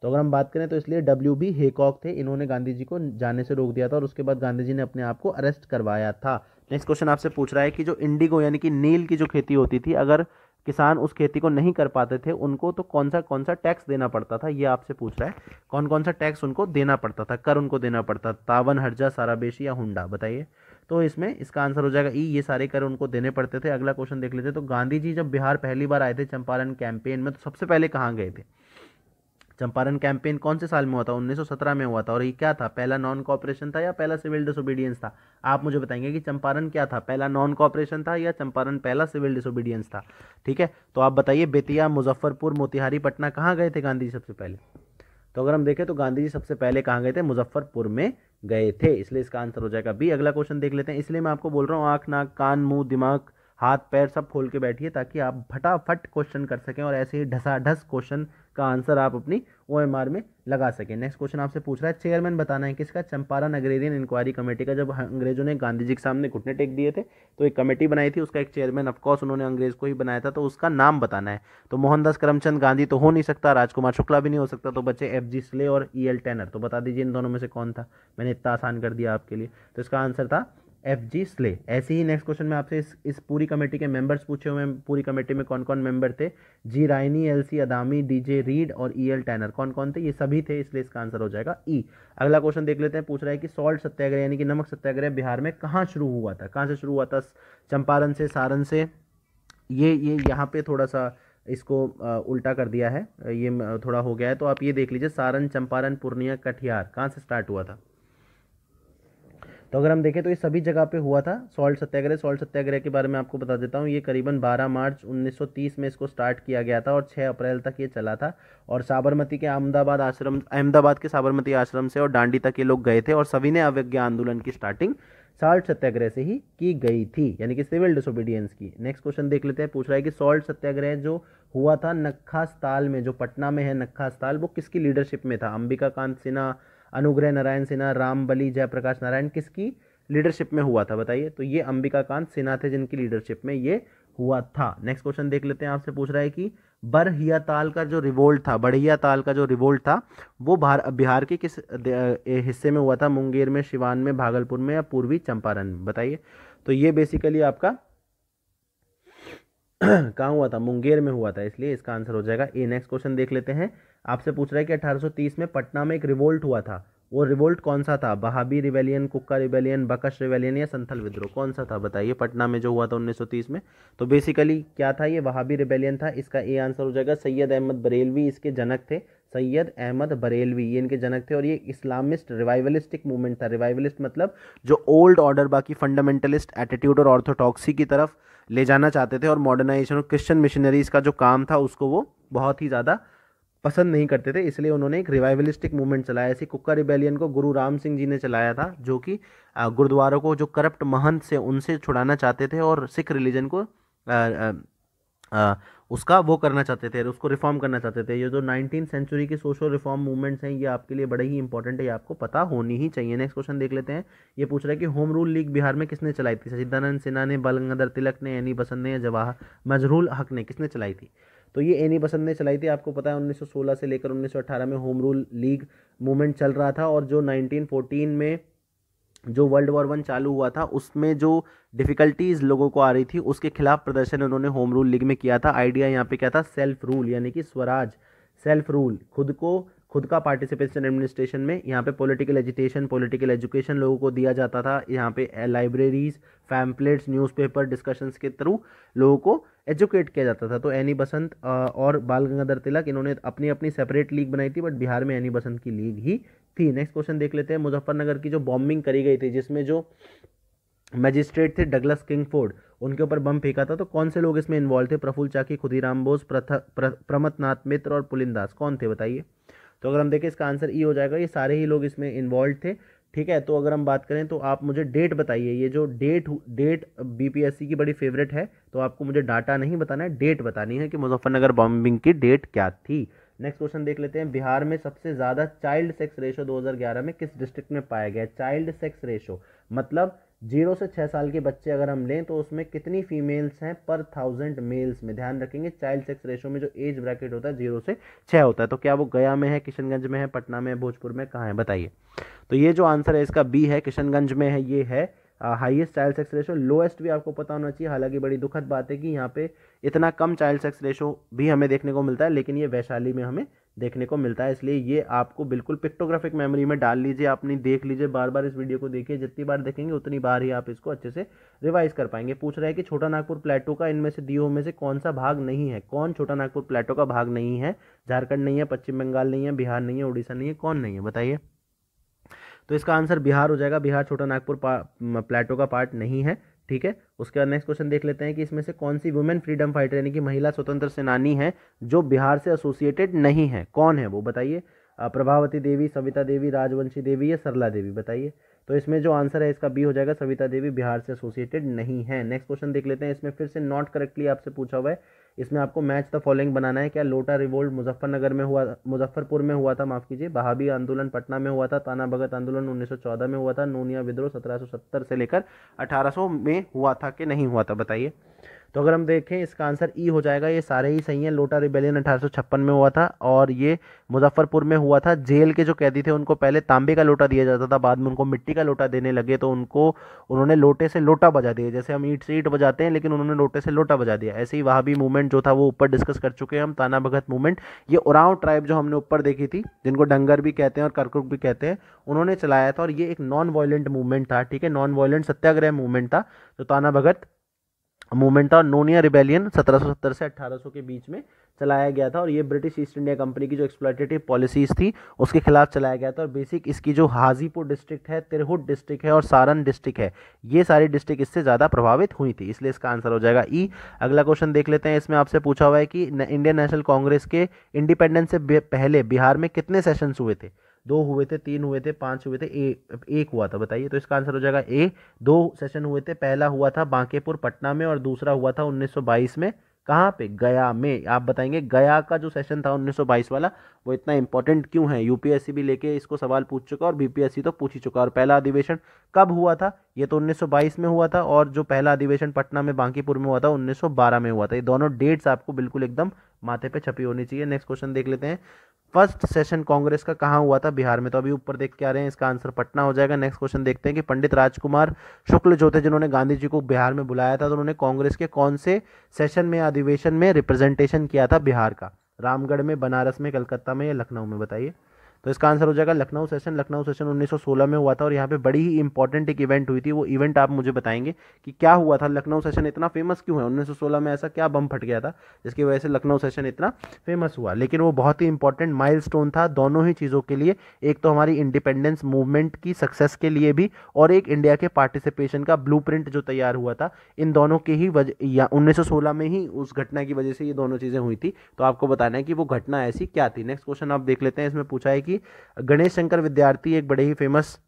तो अगर हम बात करें तो इसलिए डब्ल्यू बी हेकॉक थे इन्होंने गांधी जी को जाने से रोक दिया था और उसके बाद गांधी जी ने अपने आप को अरेस्ट करवाया था नेक्स्ट क्वेश्चन आपसे पूछ रहा है कि जो इंडिगो यानी कि नील की जो खेती होती थी अगर किसान उस खेती को नहीं कर पाते थे उनको तो कौन सा कौन सा टैक्स देना पड़ता था ये आपसे पूछ रहा है कौन कौन सा टैक्स उनको देना पड़ता था कर उनको देना पड़ता था तावन हर्जा साराबेशी या हुंडा बताइए तो इसमें इसका आंसर हो जाएगा ई ये सारे कर उनको देने पड़ते थे अगला क्वेश्चन देख लेते तो गांधी जी जब बिहार पहली बार आए थे चंपारण कैंपेन में तो सबसे पहले कहाँ गए थे चंपारण कैंपेन कौन से साल में हुआ था 1917 में हुआ था और ये क्या था पहला नॉन कॉपरेशन था या पहला सिविल डिसोबीडियंस था आप मुझे बताएंगे कि चंपारण क्या था पहला नॉन कॉपरेशन था या चंपारण पहला सिविल डिसोबीडियंस था ठीक है तो आप बताइए बेतिया मुजफ्फरपुर मोतिहारी पटना कहाँ गए थे गांधी जी सबसे पहले तो अगर हम देखें तो गांधी जी सबसे पहले कहाँ गए थे मुजफ्फरपुर में गए थे इसलिए इसका आंसर हो जाएगा बी अगला क्वेश्चन देख लेते हैं इसलिए मैं आपको बोल रहा हूँ आँख नाक कान मुंह दिमाग हाथ पैर सब खोल के बैठिए ताकि आप फटाफट क्वेश्चन कर सकें और ऐसे ही ढसाढस क्वेश्चन का आंसर आप अपनी ओ में लगा सकें नेक्स्ट क्वेश्चन आपसे पूछ रहा है चेयरमैन बताना है किसका चंपारण अग्रेरियन इंक्वायरी कमेटी का जब अंग्रेजों ने गांधी जी के सामने घुटने टेक दिए थे तो एक कमेटी बनाई थी उसका एक चेयरमैन ऑफकोर्स उन्होंने अंग्रेज को ही बनाया था तो उसका नाम बताना है तो मोहनदास करमचंद गांधी तो हो नहीं सकता राजकुमार शुक्ला भी नहीं हो सकता तो बच्चे एफ जी स्ले और ई एल टेनर तो बता दीजिए इन दोनों में से कौन था मैंने इतना आसान कर दिया आपके लिए तो इसका आंसर था एफ जी स्ले ऐसे ही नेक्स्ट क्वेश्चन में आपसे इस इस पूरी कमेटी के मेंबर्स पूछे हुए हैं पूरी कमेटी में कौन कौन मेंबर थे G Rainy L C Adami D J Reid और ई e एल टैनर कौन कौन थे ये सभी थे इसलिए इसका आंसर हो जाएगा ई e। अगला क्वेश्चन देख लेते हैं पूछ रहा है कि सॉल्ट सत्याग्रह यानी कि नमक सत्याग्रह बिहार में कहाँ शुरू हुआ था कहाँ से शुरू हुआ था चंपारण से सारण से ये ये यहाँ पे थोड़ा सा इसको उल्टा कर दिया है ये थोड़ा हो गया है तो आप ये देख लीजिए सारण चंपारण पूर्णिया कटिहार कहाँ से स्टार्ट हुआ था तो अगर हम देखें तो ये सभी जगह पे हुआ था सॉल्ट सत्याग्रह सॉल्ट सत्याग्रह के बारे में आपको बता देता हूँ ये करीबन 12 मार्च 1930 में इसको स्टार्ट किया गया था और 6 अप्रैल तक ये चला था और साबरमती के अहमदाबाद आश्रम अहमदाबाद के साबरमती आश्रम से और डांडी तक ये लोग गए थे और सभी ने अवज्ञा आंदोलन की स्टार्टिंग सॉल्ट सत्याग्रह से ही की गई थी यानी कि सिविल डिसोबीडियंस की नेक्स्ट क्वेश्चन देख लेते हैं पूछ रहा है कि सॉल्ट सत्याग्रह जो हुआ था नक्खास्ताल में जो पटना में है नक्खास्ताल वो किसकी लीडरशिप में था अंबिका कांत सिन्हा अनुग्रह नारायण सिन्हा रामबली जयप्रकाश नारायण किसकी लीडरशिप में हुआ था बताइए तो ये अंबिका कांत सिन्हा थे जिनकी लीडरशिप में ये हुआ था नेक्स्ट क्वेश्चन देख लेते हैं आपसे पूछ रहा है कि बरहिया ताल का जो रिवोल्ट था बढ़िया ताल का जो रिवोल्ट था वो बाहर बिहार के किस हिस्से में हुआ था मुंगेर में शिवान में भागलपुर में या पूर्वी चंपारण में बताइए तो ये बेसिकली आपका कहाँ हुआ था मुंगेर में हुआ था इसलिए इसका आंसर हो जाएगा ए नेक्स्ट क्वेश्चन देख लेते हैं आपसे पूछ रहा है कि 1830 में पटना में एक रिवोल्ट हुआ था वो रिवोल्ट कौन सा था बहाबी रिवेलियन कुक्का रिवेलियन बकश रिवेलियन या संथल विद्रोह कौन सा था बताइए पटना में जो हुआ था 1930 में तो बेसिकली क्या था ये वहाबी रिवेलियन था इसका ए आंसर हो जाएगा सैयद अहमद बरेलवी इसके जनक थे सैयद अहमद बरेलवी ये इनके जनक थे और ये इस्लामिस्ट रिवाइवलिस्टिक मूवमेंट था रिवाइवलिस्ट मतलब जो ओल्ड ऑर्डर बाकी फंडामेंटलिस्ट एटीट्यूड और ऑर्थोडॉक्सी की तरफ ले जाना चाहते थे और मॉडर्नाइजेशन और क्रिश्चियन मिशनरीज का जो काम था उसको वो बहुत ही ज़्यादा पसंद नहीं करते थे इसलिए उन्होंने एक रिवाइवलिस्टिक मूवमेंट चलाया ऐसी कुक्का रिबेलियन को गुरु राम सिंह जी ने चलाया था जो कि गुरुद्वारों को जो करप्ट महंत से उनसे छुड़ाना चाहते थे और सिख रिलीजन को आ, आ, आ, उसका वो करना चाहते थे उसको रिफॉर्म करना चाहते थे ये जो नाइनटीन सेंचुरी के सोशल रिफॉर्म मूवमेंट्स हैं ये आपके लिए बड़े ही इंपॉर्टेंट है ये आपको पता होनी ही चाहिए नेक्स्ट क्वेश्चन देख लेते हैं ये पूछ रहा है कि होम रूल लीग बिहार में किसने चलाई थी सचिदानंद सिन्हा ने बाल गंगाधर तिलक ने एनी बसंत ने जवाहर मजरूल हक ने किसने चलाई थी तो ये एनी बसंत ने चलाई थी आपको पता है 1916 से लेकर 1918 में होम रूल लीग मूवमेंट चल रहा था और जो 1914 में जो वर्ल्ड वॉर वन चालू हुआ था उसमें जो डिफ़िकल्टीज़ लोगों को आ रही थी उसके खिलाफ प्रदर्शन उन्होंने होम रूल लीग में किया था आइडिया यहाँ पे क्या था सेल्फ रूल यानी कि स्वराज सेल्फ रूल खुद को खुद का पार्टिसिपेशन एडमिनिस्ट्रेशन में यहाँ पे पॉलिटिकल एजुटेशन पॉलिटिकल एजुकेशन लोगों को दिया जाता था यहाँ पे लाइब्रेरीज फैम्पलेट्स न्यूज़पेपर डिस्कशंस के थ्रू लोगों को एजुकेट किया जाता था तो एनी बसंत और बाल गंगाधर तिलक इन्होंने अपनी अपनी सेपरेट लीग बनाई थी बट बिहार में एनी बसंत की लीग ही थी नेक्स्ट क्वेश्चन देख लेते हैं मुजफ्फरनगर की जो बॉम्बिंग करी गई थी जिसमें जो मजिस्ट्रेट थे डगलस किंगफोर्ड उनके ऊपर बम फेंका था तो कौन से लोग इसमें इन्वॉल्व थे प्रफुल चाकी खुदीराम बोस प्रमथनाथ मित्र और पुलिन दास कौन थे बताइए तो अगर हम देखें इसका आंसर ई e हो जाएगा ये सारे ही लोग इसमें इन्वॉल्व थे ठीक है तो अगर हम बात करें तो आप मुझे डेट बताइए ये जो डेट डेट बीपीएससी की बड़ी फेवरेट है तो आपको मुझे डाटा नहीं बताना है डेट बतानी है कि मुजफ्फरनगर बॉम्बिंग की डेट क्या थी नेक्स्ट क्वेश्चन देख लेते हैं बिहार में सबसे ज़्यादा चाइल्ड सेक्स रेशो 2011 में किस डिस्ट्रिक्ट में पाया गया चाइल्ड सेक्स रेशो मतलब जीरो से छः साल के बच्चे अगर हम लें तो उसमें कितनी फीमेल्स हैं पर थाउजेंड मेल्स में ध्यान रखेंगे चाइल्ड सेक्स रेशो में जो एज ब्रैकेट होता है जीरो से छः होता है तो क्या वो गया में है किशनगंज में है पटना में है भोजपुर में कहाँ है बताइए तो ये जो आंसर है इसका बी है किशनगंज में है ये है highest child sex ratio lowest भी आपको पता होना चाहिए हालांकि बड़ी दुखद बात है कि यहाँ पे इतना कम चाइल्ड सेक्स रेशो भी हमें देखने को मिलता है लेकिन ये वैशाली में हमें देखने को मिलता है इसलिए ये आपको बिल्कुल पिक्टोग्राफिक मेमोरी में डाल लीजिए आपने देख लीजिए बार बार इस वीडियो को देखिए जितनी बार देखेंगे उतनी बार ही आप इसको अच्छे से रिवाइज कर पाएंगे पूछ रहे हैं कि छोटा नागपुर प्लेटो का इनमें से दियो में से कौन सा भाग नहीं है कौन छोटा नागपुर प्लेटो का भाग नहीं है झारखंड नहीं है पश्चिम बंगाल नहीं है बिहार नहीं है उड़ीसा नहीं है कौन नहीं है बताइए तो इसका आंसर बिहार हो जाएगा बिहार छोटा नागपुर प्लेटो का पार्ट नहीं है ठीक है उसके बाद नेक्स्ट क्वेश्चन देख लेते हैं कि इसमें से कौन सी वुमेन फ्रीडम फाइटर यानी कि महिला स्वतंत्र सेनानी है जो बिहार से एसोसिएटेड नहीं है कौन है वो बताइए प्रभावती देवी सविता देवी राजवंशी देवी या सरला देवी बताइए तो इसमें जो आंसर है इसका बी हो जाएगा सविता देवी बिहार से एसोसिएटेड नहीं है नेक्स्ट क्वेश्चन देख लेते हैं इसमें फिर से नॉट करेक्टली आपसे पूछा हुआ है इसमें आपको मैच द फॉलोइंग बनाना है क्या लोटा रिवोल्ट मुजफ्फरनगर में हुआ मुजफ्फरपुर में हुआ था माफ़ कीजिए बहाबी आंदोलन पटना में हुआ था ताना भगत आंदोलन उन्नीस में हुआ था नूनिया विद्रोह 1770 से लेकर अठारह में हुआ था कि नहीं हुआ था बताइए तो अगर हम देखें इसका आंसर ई e हो जाएगा ये सारे ही सही हैं लोटा रिबेलियन अठारह में हुआ था और ये मुजफ्फरपुर में हुआ था जेल के जो कैदी थे उनको पहले तांबे का लोटा दिया जाता था बाद में उनको मिट्टी का लोटा देने लगे तो उनको उन्होंने लोटे से लोटा बजा दिया जैसे हम ईट से ईट बजाते हैं लेकिन उन्होंने लोटे से लोटा बजा दिया ऐसे ही वहाँ भी मूवमेंट जो था वो ऊपर डिस्कस कर चुके हैं हम ताना भगत मूवमेंट ये उराव ट्राइब जो हमने ऊपर देखी थी जिनको डंगर भी कहते हैं और करकुक भी कहते हैं उन्होंने चलाया था और ये एक नॉन वायलेंट मूवमेंट था ठीक है नॉन वायलेंट सत्याग्रह मूवमेंट था जो तो ताना भगत मूवमेंट था नोनिया रिबेलियन 1770 से 1800 के बीच में चलाया गया था और ये ब्रिटिश ईस्ट इंडिया कंपनी की जो एक्सप्लाइटेटिव पॉलिसीज थी उसके खिलाफ चलाया गया था और बेसिक इसकी जो हाजीपुर डिस्ट्रिक्ट है तिरहुट डिस्ट्रिक्ट है और सारण डिस्ट्रिक्ट है ये सारी डिस्ट्रिक्ट इससे ज़्यादा प्रभावित हुई थी इसलिए इसका आंसर हो जाएगा ई e. अगला क्वेश्चन देख लेते हैं इसमें आपसे पूछा हुआ है कि इंडियन नेशनल कांग्रेस के इंडिपेंडेंस से पहले बिहार में कितने सेशंस हुए थे दो हुए थे तीन हुए थे पांच हुए थे ए, एक हुआ था बताइए तो इसका आंसर हो जाएगा ए दो सेशन हुए थे पहला हुआ था बांकेपुर पटना में और दूसरा हुआ था 1922 में कहाँ पे गया में आप बताएंगे गया का जो सेशन था 1922 वाला वो इतना इंपॉर्टेंट क्यों है यूपीएससी भी लेके इसको सवाल पूछ चुका और बीपीएससी तो पूछ ही चुका और पहला अधिवेशन कब हुआ था ये तो 1922 में हुआ था और जो पहला अधिवेशन पटना में बांकीपुर में हुआ था 1912 में हुआ था ये दोनों डेट्स आपको बिल्कुल एकदम माथे पे छपी होनी चाहिए नेक्स्ट क्वेश्चन देख लेते हैं फर्स्ट सेशन कांग्रेस का कहाँ हुआ था बिहार में तो अभी ऊपर देख के आ रहे हैं इसका आंसर पटना हो जाएगा नेक्स्ट क्वेश्चन देखते हैं कि पंडित राजकुमार शुक्ल जो थे जिन्होंने गांधी जी को बिहार में बुलाया था तो उन्होंने कांग्रेस के कौन से सेशन में अधिवेशन में रिप्रेजेंटेशन किया था बिहार का रामगढ़ में बनारस में कलकत्ता में या लखनऊ में बताइए तो इसका आंसर हो जाएगा लखनऊ सेशन लखनऊ सेशन 1916 में हुआ था और यहाँ पे बड़ी ही इंपॉर्टेंट एक इवेंट हुई थी वो इवेंट आप मुझे बताएंगे कि क्या हुआ था लखनऊ सेशन इतना फेमस क्यों है 1916 में ऐसा क्या बम फट गया था जिसकी वजह से लखनऊ सेशन इतना फेमस हुआ लेकिन वो बहुत ही इंपॉर्टेंट माइल था दोनों ही चीज़ों के लिए एक तो हमारी इंडिपेंडेंस मूवमेंट की सक्सेस के लिए भी और एक इंडिया के पार्टिसिपेशन का ब्लू जो तैयार हुआ था इन दोनों के ही वजह या उन्नीस में ही उस घटना की वजह से ये दोनों चीज़ें हुई थी तो आपको बताना है कि वो घटना ऐसी क्या थी नेक्स्ट क्वेश्चन आप देख लेते हैं इसमें पूछा है कि जाएगी गणेश शंकर विद्यार्थी एक बड़े ही फेमस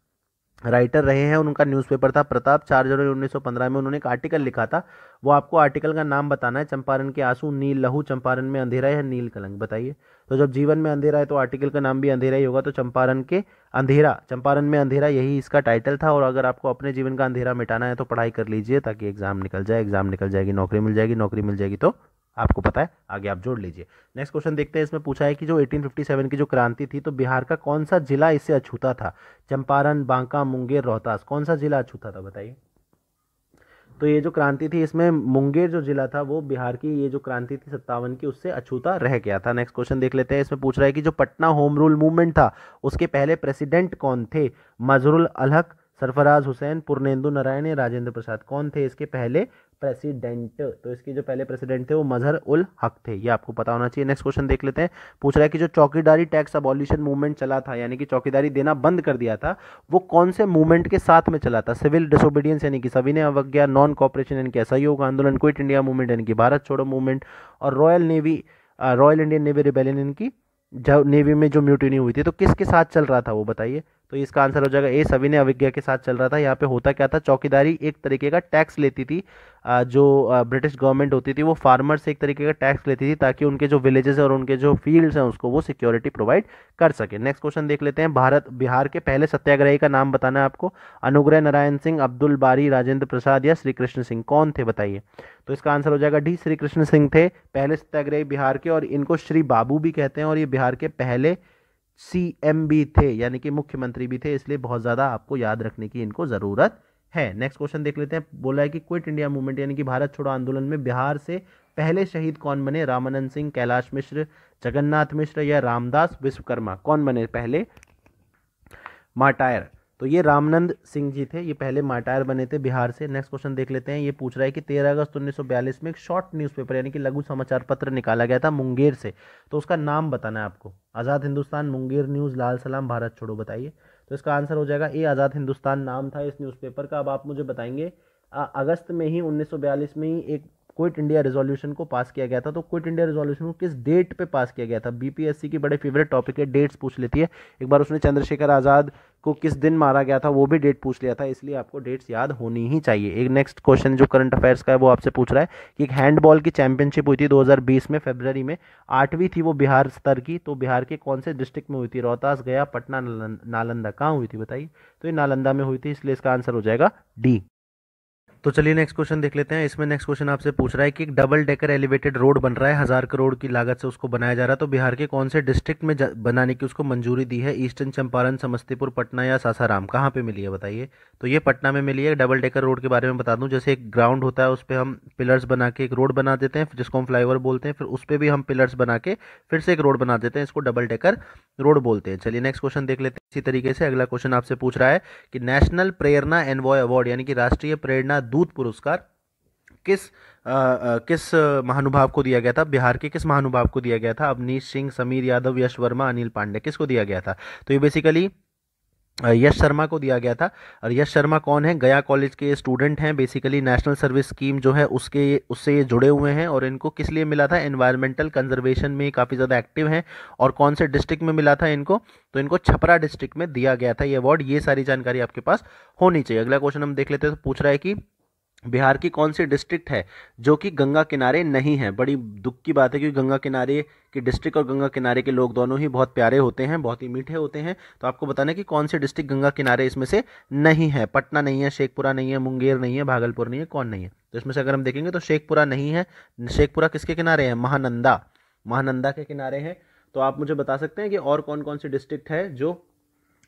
राइटर रहे हैं उनका न्यूज़पेपर था प्रताप चार जनवरी 1915 में उन्होंने एक आर्टिकल लिखा था वो आपको आर्टिकल का नाम बताना है चंपारण के आंसू नील लहू चंपारण में अंधेरा है नील कलंक बताइए तो जब जीवन में अंधेरा है तो आर्टिकल का नाम भी अंधेरा ही होगा तो चंपारण के अंधेरा चंपारण में अंधेरा यही इसका टाइटल था और अगर आपको अपने जीवन का अंधेरा मिटाना है तो पढ़ाई कर लीजिए ताकि एग्ज़ाम निकल जाए एग्ज़ाम निकल जाएगी नौकरी मिल जाएगी नौकरी मिल जाएगी तो आपको पता है आगे आप जोड़ लीजिए नेक्स्ट क्वेश्चन देखते हैं इसमें पूछा है कि जो 1857 की जो क्रांति थी तो बिहार का कौन सा जिला इससे अछूता था चंपारण बांका मुंगेर रोहतास कौन सा जिला अछूता था बताइए तो ये जो क्रांति थी इसमें मुंगेर जो जिला था वो बिहार की ये जो क्रांति थी सत्तावन की उससे अछूता रह गया था नेक्स्ट क्वेश्चन देख लेते हैं इसमें पूछ रहा है कि जो पटना होम रूल मूवमेंट था उसके पहले प्रेसिडेंट कौन थे मजरुल अलहक सरफराज हुसैन पूर्णेंदु नारायण या राजेंद्र प्रसाद कौन थे इसके पहले प्रेसिडेंट तो इसके जो पहले प्रेसिडेंट थे वो मजहर उल हक थे ये आपको पता होना चाहिए नेक्स्ट क्वेश्चन देख लेते हैं पूछ रहा है कि जो चौकीदारी टैक्स अबॉल्यूशन मूवमेंट चला था यानी कि चौकीदारी देना बंद कर दिया था वो कौन से मूवमेंट के साथ में चला था सिविल डिसोबीडियंस यानी कि सविनय अवज्ञा नॉन कॉपरेशन यानी कि असहयोग आंदोलन क्विट इंडिया मूवमेंट यानी कि भारत छोड़ो मूवमेंट और royal navy royal Indian navy rebellion इनकी जब नेवी में जो म्यूटिनी हुई थी तो किसके साथ चल रहा था वो बताइए तो इसका आंसर हो जाएगा ए सविनय अविज्ञा के साथ चल रहा था यहाँ पे होता क्या था चौकीदारी एक तरीके का टैक्स लेती थी जो ब्रिटिश गवर्नमेंट होती थी वो फार्मर से एक तरीके का टैक्स लेती थी ताकि उनके जो विलेजेस और उनके जो फील्ड्स हैं उसको वो सिक्योरिटी प्रोवाइड कर सके नेक्स्ट क्वेश्चन देख लेते हैं भारत बिहार के पहले सत्याग्रही का नाम बताना है आपको अनुग्रह नारायण सिंह अब्दुल बारी राजेंद्र प्रसाद या श्री कृष्ण सिंह कौन थे बताइए तो इसका आंसर हो जाएगा डी श्री कृष्ण सिंह थे पहले सत्याग्रही बिहार के और इनको श्री बाबू भी कहते हैं और ये बिहार के पहले सी एम भी थे यानी कि मुख्यमंत्री भी थे इसलिए बहुत ज़्यादा आपको याद रखने की इनको ज़रूरत है नेक्स्ट क्वेश्चन देख लेते हैं बोला है कि क्विट इंडिया मूवमेंट यानी कि भारत छोड़ो आंदोलन में बिहार से पहले शहीद कौन बने रामानंद सिंह कैलाश मिश्र जगन्नाथ मिश्र या रामदास विश्वकर्मा कौन बने पहले माटायर तो ये रामनंद सिंह जी थे ये पहले माटायर बने थे बिहार से नेक्स्ट क्वेश्चन देख लेते हैं ये पूछ रहा है कि 13 अगस्त 1942 में एक शॉर्ट न्यूज़पेपर यानी कि लघु समाचार पत्र निकाला गया था मुंगेर से तो उसका नाम बताना है आपको आज़ाद हिंदुस्तान मुंगेर न्यूज़ लाल सलाम भारत छोड़ो बताइए तो इसका आंसर हो जाएगा ए आज़ाद हिंदुस्तान नाम था इस न्यूज़पेपर का अब आप मुझे बताएंगे अगस्त में ही 1942 में ही एक क्विट इंडिया रेजोल्यूशन को पास किया गया था तो क्विट इंडिया रेजोल्यूशन को किस डेट पे पास किया गया था बीपीएससी की बड़े फेवरेट टॉपिक है डेट्स पूछ लेती है एक बार उसने चंद्रशेखर आज़ाद को किस दिन मारा गया था वो भी डेट पूछ लिया था इसलिए आपको डेट्स याद होनी ही चाहिए एक नेक्स्ट क्वेश्चन जो करंट अफेयर्स का है वो आपसे पूछ रहा है कि एक हैंडबॉल की चैंपियनशिप हुई थी 2020 में फेबररी में आठवीं थी वो बिहार स्तर की तो बिहार के कौन से डिस्ट्रिक्ट में हुई थी रोहतास गया पटना नालंदा कहाँ हुई थी बताइए तो ये नालंदा में हुई थी इसलिए इसका आंसर हो जाएगा डी तो चलिए नेक्स्ट क्वेश्चन देख लेते हैं इसमें नेक्स्ट क्वेश्चन आपसे पूछ रहा है कि एक डबल डेकर एलिवेटेड रोड बन रहा है हज़ार करोड़ की लागत से उसको बनाया जा रहा है तो बिहार के कौन से डिस्ट्रिक्ट में बनाने की उसको मंजूरी दी है ईस्टर्न चंपारण समस्तीपुर पटना या सासाराम कहाँ पे मिली है बताइए तो ये पटना में मिली है डबल डेकर रोड के बारे में बता दूँ जैसे एक ग्राउंड होता है उस पर हम पिलर्स बना के एक रोड बना देते हैं जिसको हम फ्लाईओवर बोलते हैं फिर उस पर भी हम पिलर्स बना के फिर से एक रोड बना देते हैं इसको डबल डेकर रोड बोलते हैं चलिए नेक्स्ट क्वेश्चन देख लेते हैं इसी तरीके से अगला क्वेश्चन आपसे पूछ रहा है कि नेशनल प्रेरणा एनवॉय अवार्ड यानी कि राष्ट्रीय प्रेरणा दूत पुरस्कार किस आ, आ, किस महानुभाव को दिया गया था बिहार के किस महानुभाव को दिया गया था अवनीश सिंह समीर यादव यश वर्मा अनिल पांडे किसको दिया गया था तो ये बेसिकली यश शर्मा को दिया गया था और यश शर्मा कौन है गया कॉलेज के स्टूडेंट हैं बेसिकली नेशनल सर्विस स्कीम जो है उसके उससे ये जुड़े हुए हैं और इनको किस लिए मिला था एनवायरमेंटल कंजर्वेशन में काफ़ी ज़्यादा एक्टिव हैं और कौन से डिस्ट्रिक्ट में मिला था इनको तो इनको छपरा डिस्ट्रिक्ट में दिया गया था ये अवार्ड ये सारी जानकारी आपके पास होनी चाहिए अगला क्वेश्चन हम देख लेते हैं तो पूछ रहा है कि बिहार की कौन सी डिस्ट्रिक्ट है जो कि गंगा किनारे नहीं है बड़ी दुख की बात है क्योंकि गंगा किनारे की डिस्ट्रिक्ट और गंगा किनारे के लोग दोनों ही बहुत प्यारे होते हैं बहुत ही मीठे होते हैं तो आपको बताना है कि कौन से डिस्ट्रिक्ट गंगा किनारे इसमें से नहीं है पटना नहीं है शेखपुरा नहीं है मुंगेर नहीं है भागलपुर नहीं है कौन नहीं है तो इसमें से अगर हम देखेंगे तो शेखपुरा नहीं है शेखपुरा किसके किनारे हैं महानंदा महानंदा के किनारे हैं तो आप मुझे बता सकते हैं कि और कौन कौन सी डिस्ट्रिक्ट है जो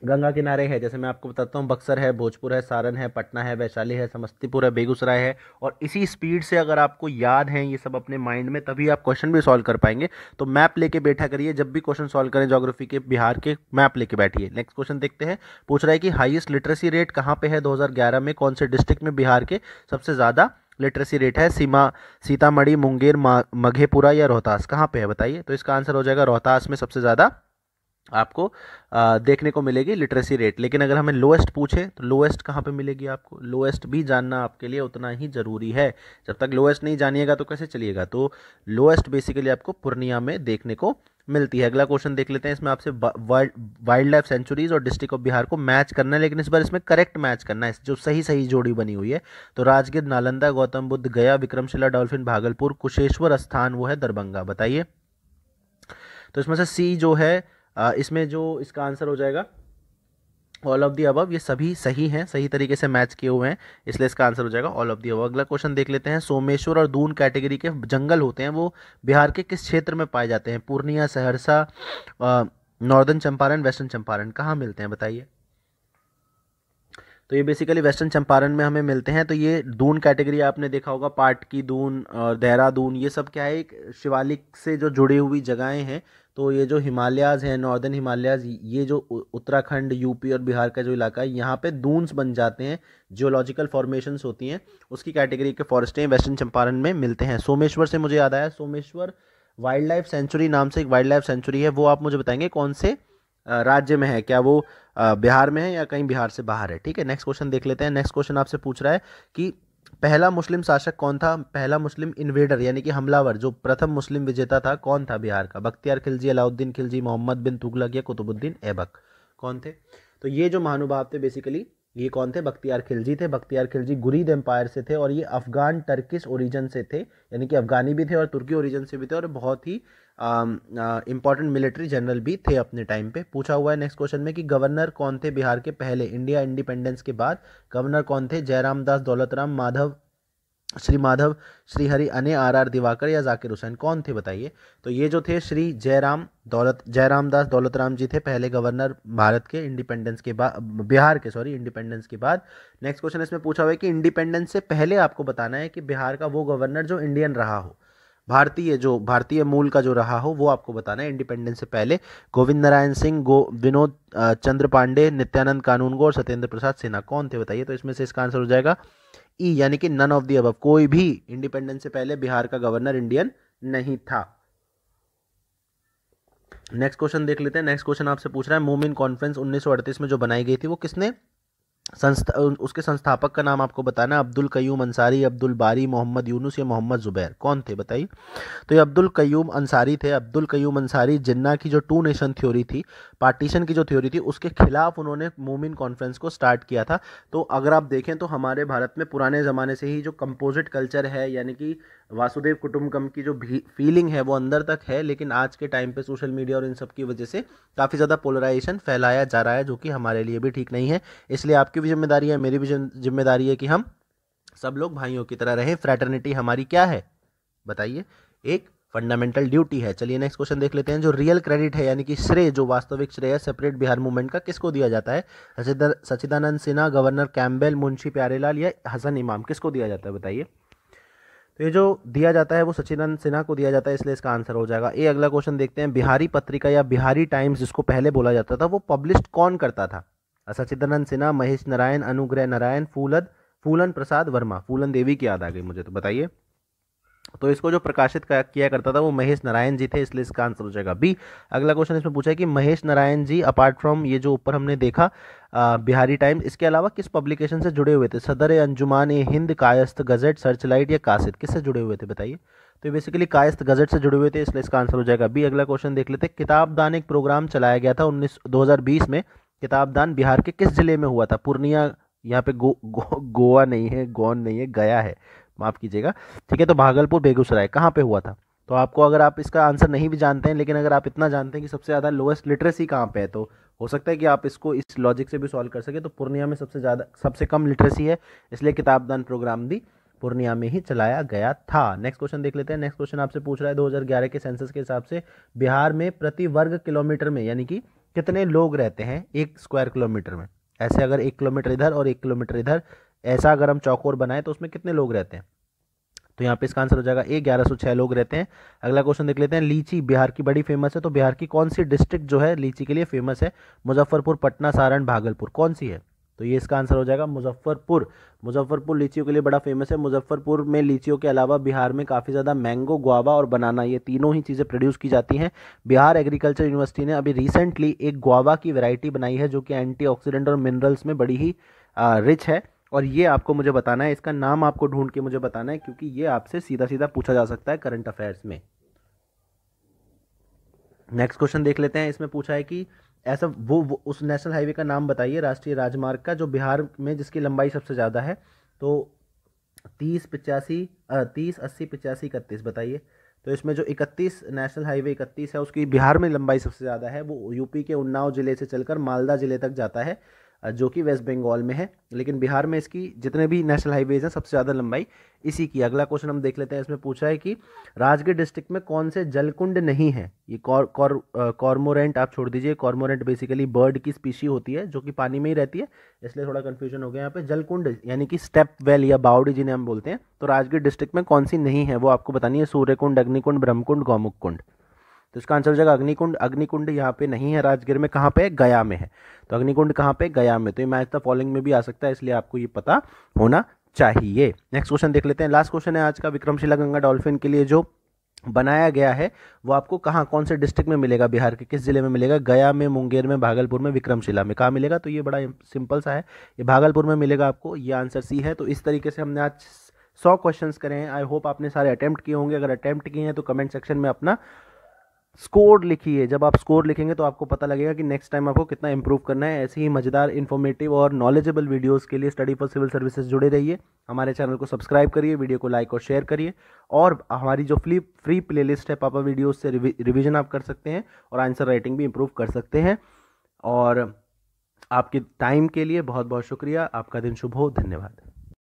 गंगा किनारे है जैसे मैं आपको बताता हूँ बक्सर है भोजपुर है सारण है पटना है वैशाली है समस्तीपुर है बेगूसराय है और इसी स्पीड से अगर आपको याद है ये सब अपने माइंड में तभी आप क्वेश्चन भी सॉल्व कर पाएंगे तो मैप लेके बैठा करिए जब भी क्वेश्चन सॉल्व करें जोग्राफी के बिहार के मैप लेके बैठिए नेक्स्ट क्वेश्चन देखते हैं पूछ रहा है कि हाइएस्ट लिटरेसी रेट कहाँ पर है दो में कौन से डिस्ट्रिक्ट में बिहार के सबसे ज़्यादा लिटरेसी रेट है सीमा सीतामढ़ी मुंगेर मघेपुरा या रोहतास कहाँ पे है बताइए तो इसका आंसर हो जाएगा रोहतास में सबसे ज़्यादा आपको आ, देखने को मिलेगी लिटरेसी रेट लेकिन अगर हमें लोएस्ट पूछे तो लोएस्ट कहाँ पे मिलेगी आपको लोएस्ट भी जानना आपके लिए उतना ही ज़रूरी है जब तक लोएस्ट नहीं जानिएगा तो कैसे चलिएगा तो लोएस्ट बेसिकली आपको पूर्णिया में देखने को मिलती है अगला क्वेश्चन देख लेते हैं इसमें आपसे वाइल्ड लाइफ सेंचुरीज और डिस्ट्रिक्ट ऑफ बिहार को मैच करना है लेकिन इस बार इसमें करेक्ट मैच करना है जो सही सही जोड़ी बनी हुई है तो राजगीर नालंदा गौतम बुद्ध गया विक्रमशिला डॉल्फिन भागलपुर कुशेश्वर स्थान वो है दरभंगा बताइए तो इसमें से सी जो है इसमें जो इसका आंसर हो जाएगा ऑल ऑफ दी अबव ये सभी सही हैं सही तरीके से मैच किए हुए हैं इसलिए इसका आंसर हो जाएगा ऑल ऑफ दी अबव अगला क्वेश्चन देख लेते हैं सोमेश्वर और दून कैटेगरी के जंगल होते हैं वो बिहार के किस क्षेत्र में पाए जाते हैं पूर्णिया सहरसा नॉर्दर्न चंपारण वेस्टर्न चंपारण कहाँ मिलते हैं बताइए तो ये बेसिकली वेस्टर्न चंपारण में हमें मिलते हैं तो ये दून कैटेगरी आपने देखा होगा पाटकी दून और देहरादून ये सब क्या है एक शिवालिक से जो जुड़ी हुई जगहें हैं तो ये जो हिमालयाज़ हैं नॉर्दर्न हिमालयाज़ ये जो उत्तराखंड यूपी और बिहार का जो इलाका है यहाँ पे दूंस बन जाते हैं जियोलॉजिकल फॉर्मेशंस होती हैं उसकी कैटेगरी के फॉरेस्टें वेस्टर्न चंपारण में मिलते हैं सोमेश्वर से मुझे याद आया सोमेश्वर वाइल्ड लाइफ सेंचुरी नाम से एक वाइल्ड लाइफ सेंचुरी है वो आप मुझे बताएंगे कौन से राज्य में है क्या वो बिहार में है या कहीं बिहार से बाहर है ठीक है नेक्स्ट क्वेश्चन देख लेते हैं नेक्स्ट क्वेश्चन आपसे पूछ रहा है कि पहला मुस्लिम शासक कौन था पहला मुस्लिम इन्वेडर यानी कि हमलावर जो प्रथम मुस्लिम विजेता था कौन था बिहार का बख्तियार खिलजी अलाउद्दीन खिलजी मोहम्मद बिन तुगलक या कुतुबुद्दीन ऐबक कौन थे तो ये जो महानुभाव थे बेसिकली ये कौन थे बख्तियार खिलजी थे बख्तियार खिलजी गुरीद एम्पायर से थे और ये अफगान टर्किश ओरिजन से थे यानी कि अफगानी भी थे और तुर्की ओरिजन से भी थे और बहुत ही इंपॉर्टेंट मिलिट्री जनरल भी थे अपने टाइम पे पूछा हुआ है नेक्स्ट क्वेश्चन में कि गवर्नर कौन थे बिहार के पहले इंडिया इंडिपेंडेंस के बाद गवर्नर कौन थे जयराम दास दौलतराम माधव श्री माधव श्री हरि अने आर आर दिवाकर या जाकिर हुसैन कौन थे बताइए तो ये जो थे श्री जयराम दौलत जयराम दास दौलतराम जी थे पहले गवर्नर भारत के इंडिपेंडेंस के बाद बिहार के सॉरी इंडिपेंडेंस के बाद नेक्स्ट क्वेश्चन इसमें पूछा हुआ है कि इंडिपेंडेंस से पहले आपको बताना है कि बिहार का वो गवर्नर जो इंडियन रहा हो भारतीय जो भारतीय मूल का जो रहा हो वो आपको बताना है इंडिपेंडेंस से पहले गोविंद नारायण सिंह गो विनोद चंद्र पांडे नित्यानंद कानूनगो और सत्येंद्र प्रसाद सिन्हा कौन थे बताइए तो इसमें से इसका आंसर हो जाएगा ई e, यानी कि नन ऑफ दी अब कोई भी इंडिपेंडेंस से पहले बिहार का गवर्नर इंडियन नहीं था नेक्स्ट क्वेश्चन देख लेते हैं नेक्स्ट क्वेश्चन आपसे पूछ रहा है मोमिन कॉन्फ्रेंस 1938 में जो बनाई गई थी वो किसने संस्था उसके संस्थापक का नाम आपको बताना अब्दुल कयूम अंसारी अब्दुल बारी मोहम्मद यूनुस या मोहम्मद ज़ुबैर कौन थे बताइए तो ये अब्दुल कयूम अंसारी थे अब्दुल कयूम अंसारी जिन्ना की जो टू नेशन थ्योरी थी पार्टीशन की जो थ्योरी थी उसके खिलाफ उन्होंने मोमिन कॉन्फ्रेंस को स्टार्ट किया था तो अगर आप देखें तो हमारे भारत में पुराने ज़माने से ही जो कंपोजिट कल्चर है यानी कि वासुदेव कुटुम्बकम की जो फीलिंग है वो अंदर तक है लेकिन आज के टाइम पे सोशल मीडिया और इन सब की वजह से काफ़ी ज़्यादा पोलराइजेशन फैलाया जा रहा है जो कि हमारे लिए भी ठीक नहीं है इसलिए आपकी भी जिम्मेदारी है मेरी भी जिम्मेदारी है कि हम सब लोग भाइयों की तरह रहें फ्रैटर्निटी हमारी क्या है बताइए एक फंडामेंटल ड्यूटी है चलिए नेक्स्ट क्वेश्चन देख लेते हैं जो रियल क्रेडिट है यानी कि श्रेय जो वास्तविक श्रेय है सेपरेट बिहार मूवमेंट का किसको दिया जाता है सचिदानंद सिन्हा गवर्नर कैम्बेल मुंशी प्यारेलाल या हसन इमाम किसको दिया जाता है बताइए तो ये जो दिया जाता है वो सचिनंद सिन्हा को दिया जाता है इसलिए इसका आंसर हो जाएगा ये अगला क्वेश्चन देखते हैं बिहारी पत्रिका या बिहारी टाइम्स जिसको पहले बोला जाता था वो पब्लिश कौन करता था सचिदानंद सिन्हा महेश नारायण अनुग्रह नारायण फूलद फूलन प्रसाद वर्मा फूलन देवी की याद आ गई मुझे तो बताइए तो इसको जो प्रकाशित किया करता था वो महेश नारायण जी थे इसलिए इसका आंसर हो जाएगा बी अगला क्वेश्चन इसमें पूछा है कि महेश नारायण जी अपार्ट फ्रॉम ये जो ऊपर हमने देखा आ, बिहारी टाइम्स इसके अलावा किस पब्लिकेशन से जुड़े हुए थे सदर अंजुमान ए हिंद कायस्त गजट लाइट या कासिद किससे जुड़े हुए थे बताइए तो बेसिकली कायस्त गजट से जुड़े हुए थे इसलिए इसका आंसर हो जाएगा बी अगला क्वेश्चन देख लेते दान एक प्रोग्राम चलाया गया था उन्नीस दो में किताबदान बिहार के किस जिले में हुआ था पूर्णिया यहाँ पे गो, गो, गोवा नहीं है गौन नहीं है गया है माफ़ कीजिएगा ठीक है तो भागलपुर बेगूसराय कहाँ पे हुआ था तो आपको अगर आप इसका आंसर नहीं भी जानते हैं लेकिन अगर आप इतना जानते हैं कि सबसे ज़्यादा लोएस्ट लिटरेसी कहाँ पे है तो हो सकता है कि आप इसको इस लॉजिक से भी सॉल्व कर सके तो पूर्णिया में सबसे ज़्यादा सबसे कम लिटरेसी है इसलिए किताबदान प्रोग्राम भी पूर्णिया में ही चलाया गया था नेक्स्ट क्वेश्चन देख लेते हैं नेक्स्ट क्वेश्चन आपसे पूछ रहा है दो के सेंसस के हिसाब से बिहार में प्रति वर्ग किलोमीटर में यानी कि कितने लोग रहते हैं एक स्क्वायर किलोमीटर में ऐसे अगर एक किलोमीटर इधर और एक किलोमीटर इधर ऐसा अगर हम चौकोर बनाएं तो उसमें कितने लोग रहते हैं तो यहाँ पे इसका आंसर हो जाएगा ए ग्यारह सौ छः लोग रहते हैं अगला क्वेश्चन देख लेते हैं लीची बिहार की बड़ी फेमस है तो बिहार की कौन सी डिस्ट्रिक्ट जो है लीची के लिए फेमस है मुजफ्फरपुर पटना सारण भागलपुर कौन सी है तो ये इसका आंसर हो जाएगा मुजफ्फरपुर मुजफ्फरपुर लीचियों के लिए बड़ा फेमस है मुजफ्फरपुर में लीचियों के अलावा बिहार में काफ़ी ज़्यादा मैंगो गुआवा और बनाना ये तीनों ही चीज़ें प्रोड्यूस की जाती हैं बिहार एग्रीकल्चर यूनिवर्सिटी ने अभी रिसेंटली एक गुआवा की वैरायटी बनाई है जो कि एंटीऑक्सीडेंट और मिनरल्स में बड़ी ही रिच है और ये आपको मुझे बताना है इसका नाम आपको ढूंढ के मुझे बताना है क्योंकि ये आपसे सीधा सीधा पूछा जा सकता है करंट अफेयर्स में नेक्स्ट क्वेश्चन देख लेते हैं इसमें पूछा है कि ऐसा वो, वो उस नेशनल हाईवे का नाम बताइए राष्ट्रीय राजमार्ग का जो बिहार में जिसकी लंबाई सबसे ज़्यादा है तो तीस पचासी तीस अस्सी पचासी इकतीस बताइए तो इसमें जो इकतीस नेशनल हाईवे इकतीस है उसकी बिहार में लंबाई सबसे ज़्यादा है वो यूपी के उन्नाव ज़िले से चलकर मालदा ज़िले तक जाता है जो कि वेस्ट बंगाल में है लेकिन बिहार में इसकी जितने भी नेशनल हाईवेज हैं सबसे ज़्यादा लंबाई इसी की अगला क्वेश्चन हम देख लेते हैं इसमें पूछा है कि राजगीर डिस्ट्रिक्ट में कौन से जलकुंड नहीं है ये कॉर कौर, कॉर्मोरेंट आप छोड़ दीजिए कॉर्मोरेंट बेसिकली बर्ड की स्पीशी होती है जो कि पानी में ही रहती है इसलिए थोड़ा कन्फ्यूजन हो गया यहाँ पे जलकुंड यानी कि स्टेप वेल या बाउडी जिन्हें हम बोलते हैं तो राजगीर डिस्ट्रिक्ट में कौन सी नहीं है वो आपको बतानी है सूर्यकुंड अग्निकुंड ब्रह्मकुंड गौमुख कुंड तो इसका आंसर हो जाएगा अग्निकुंड अग्निकुंड यहाँ पे नहीं है राजगीर में कहाँ पे गया में है तो अग्निकुंड कहाँ पे गया में तो ये मैच द फॉलोइंग में भी आ सकता है इसलिए आपको ये पता होना चाहिए नेक्स्ट क्वेश्चन देख लेते हैं लास्ट क्वेश्चन है आज का विक्रमशिला गंगा डॉल्फिन के लिए जो बनाया गया है वो आपको कहाँ कौन से डिस्ट्रिक्ट में मिलेगा बिहार के किस जिले में मिलेगा गया में मुंगेर में भागलपुर में विक्रमशिला में कहाँ मिलेगा तो ये बड़ा सिंपल सा है ये भागलपुर में मिलेगा आपको ये आंसर सी है तो इस तरीके से हमने आज सौ क्वेश्चंस करे हैं आई होप आपने सारे अटैम्प्ट किए होंगे अगर अटैम्प्ट किए हैं तो कमेंट सेक्शन में अपना स्कोर लिखिए जब आप स्कोर लिखेंगे तो आपको पता लगेगा कि नेक्स्ट टाइम आपको कितना इंप्रूव करना है ऐसी ही मज़ेदार इन्फॉर्मेटिव और नॉलेजेबल वीडियोस के लिए स्टडी फॉर सिविल सर्विसेज जुड़े रहिए हमारे चैनल को सब्सक्राइब करिए वीडियो को लाइक और शेयर करिए और हमारी जो फ्री फ्री प्ले है पापा वीडियोज़ से रिविज़न आप कर सकते हैं और आंसर राइटिंग भी इम्प्रूव कर सकते हैं और आपके टाइम के लिए बहुत बहुत शुक्रिया आपका दिन शुभ हो धन्यवाद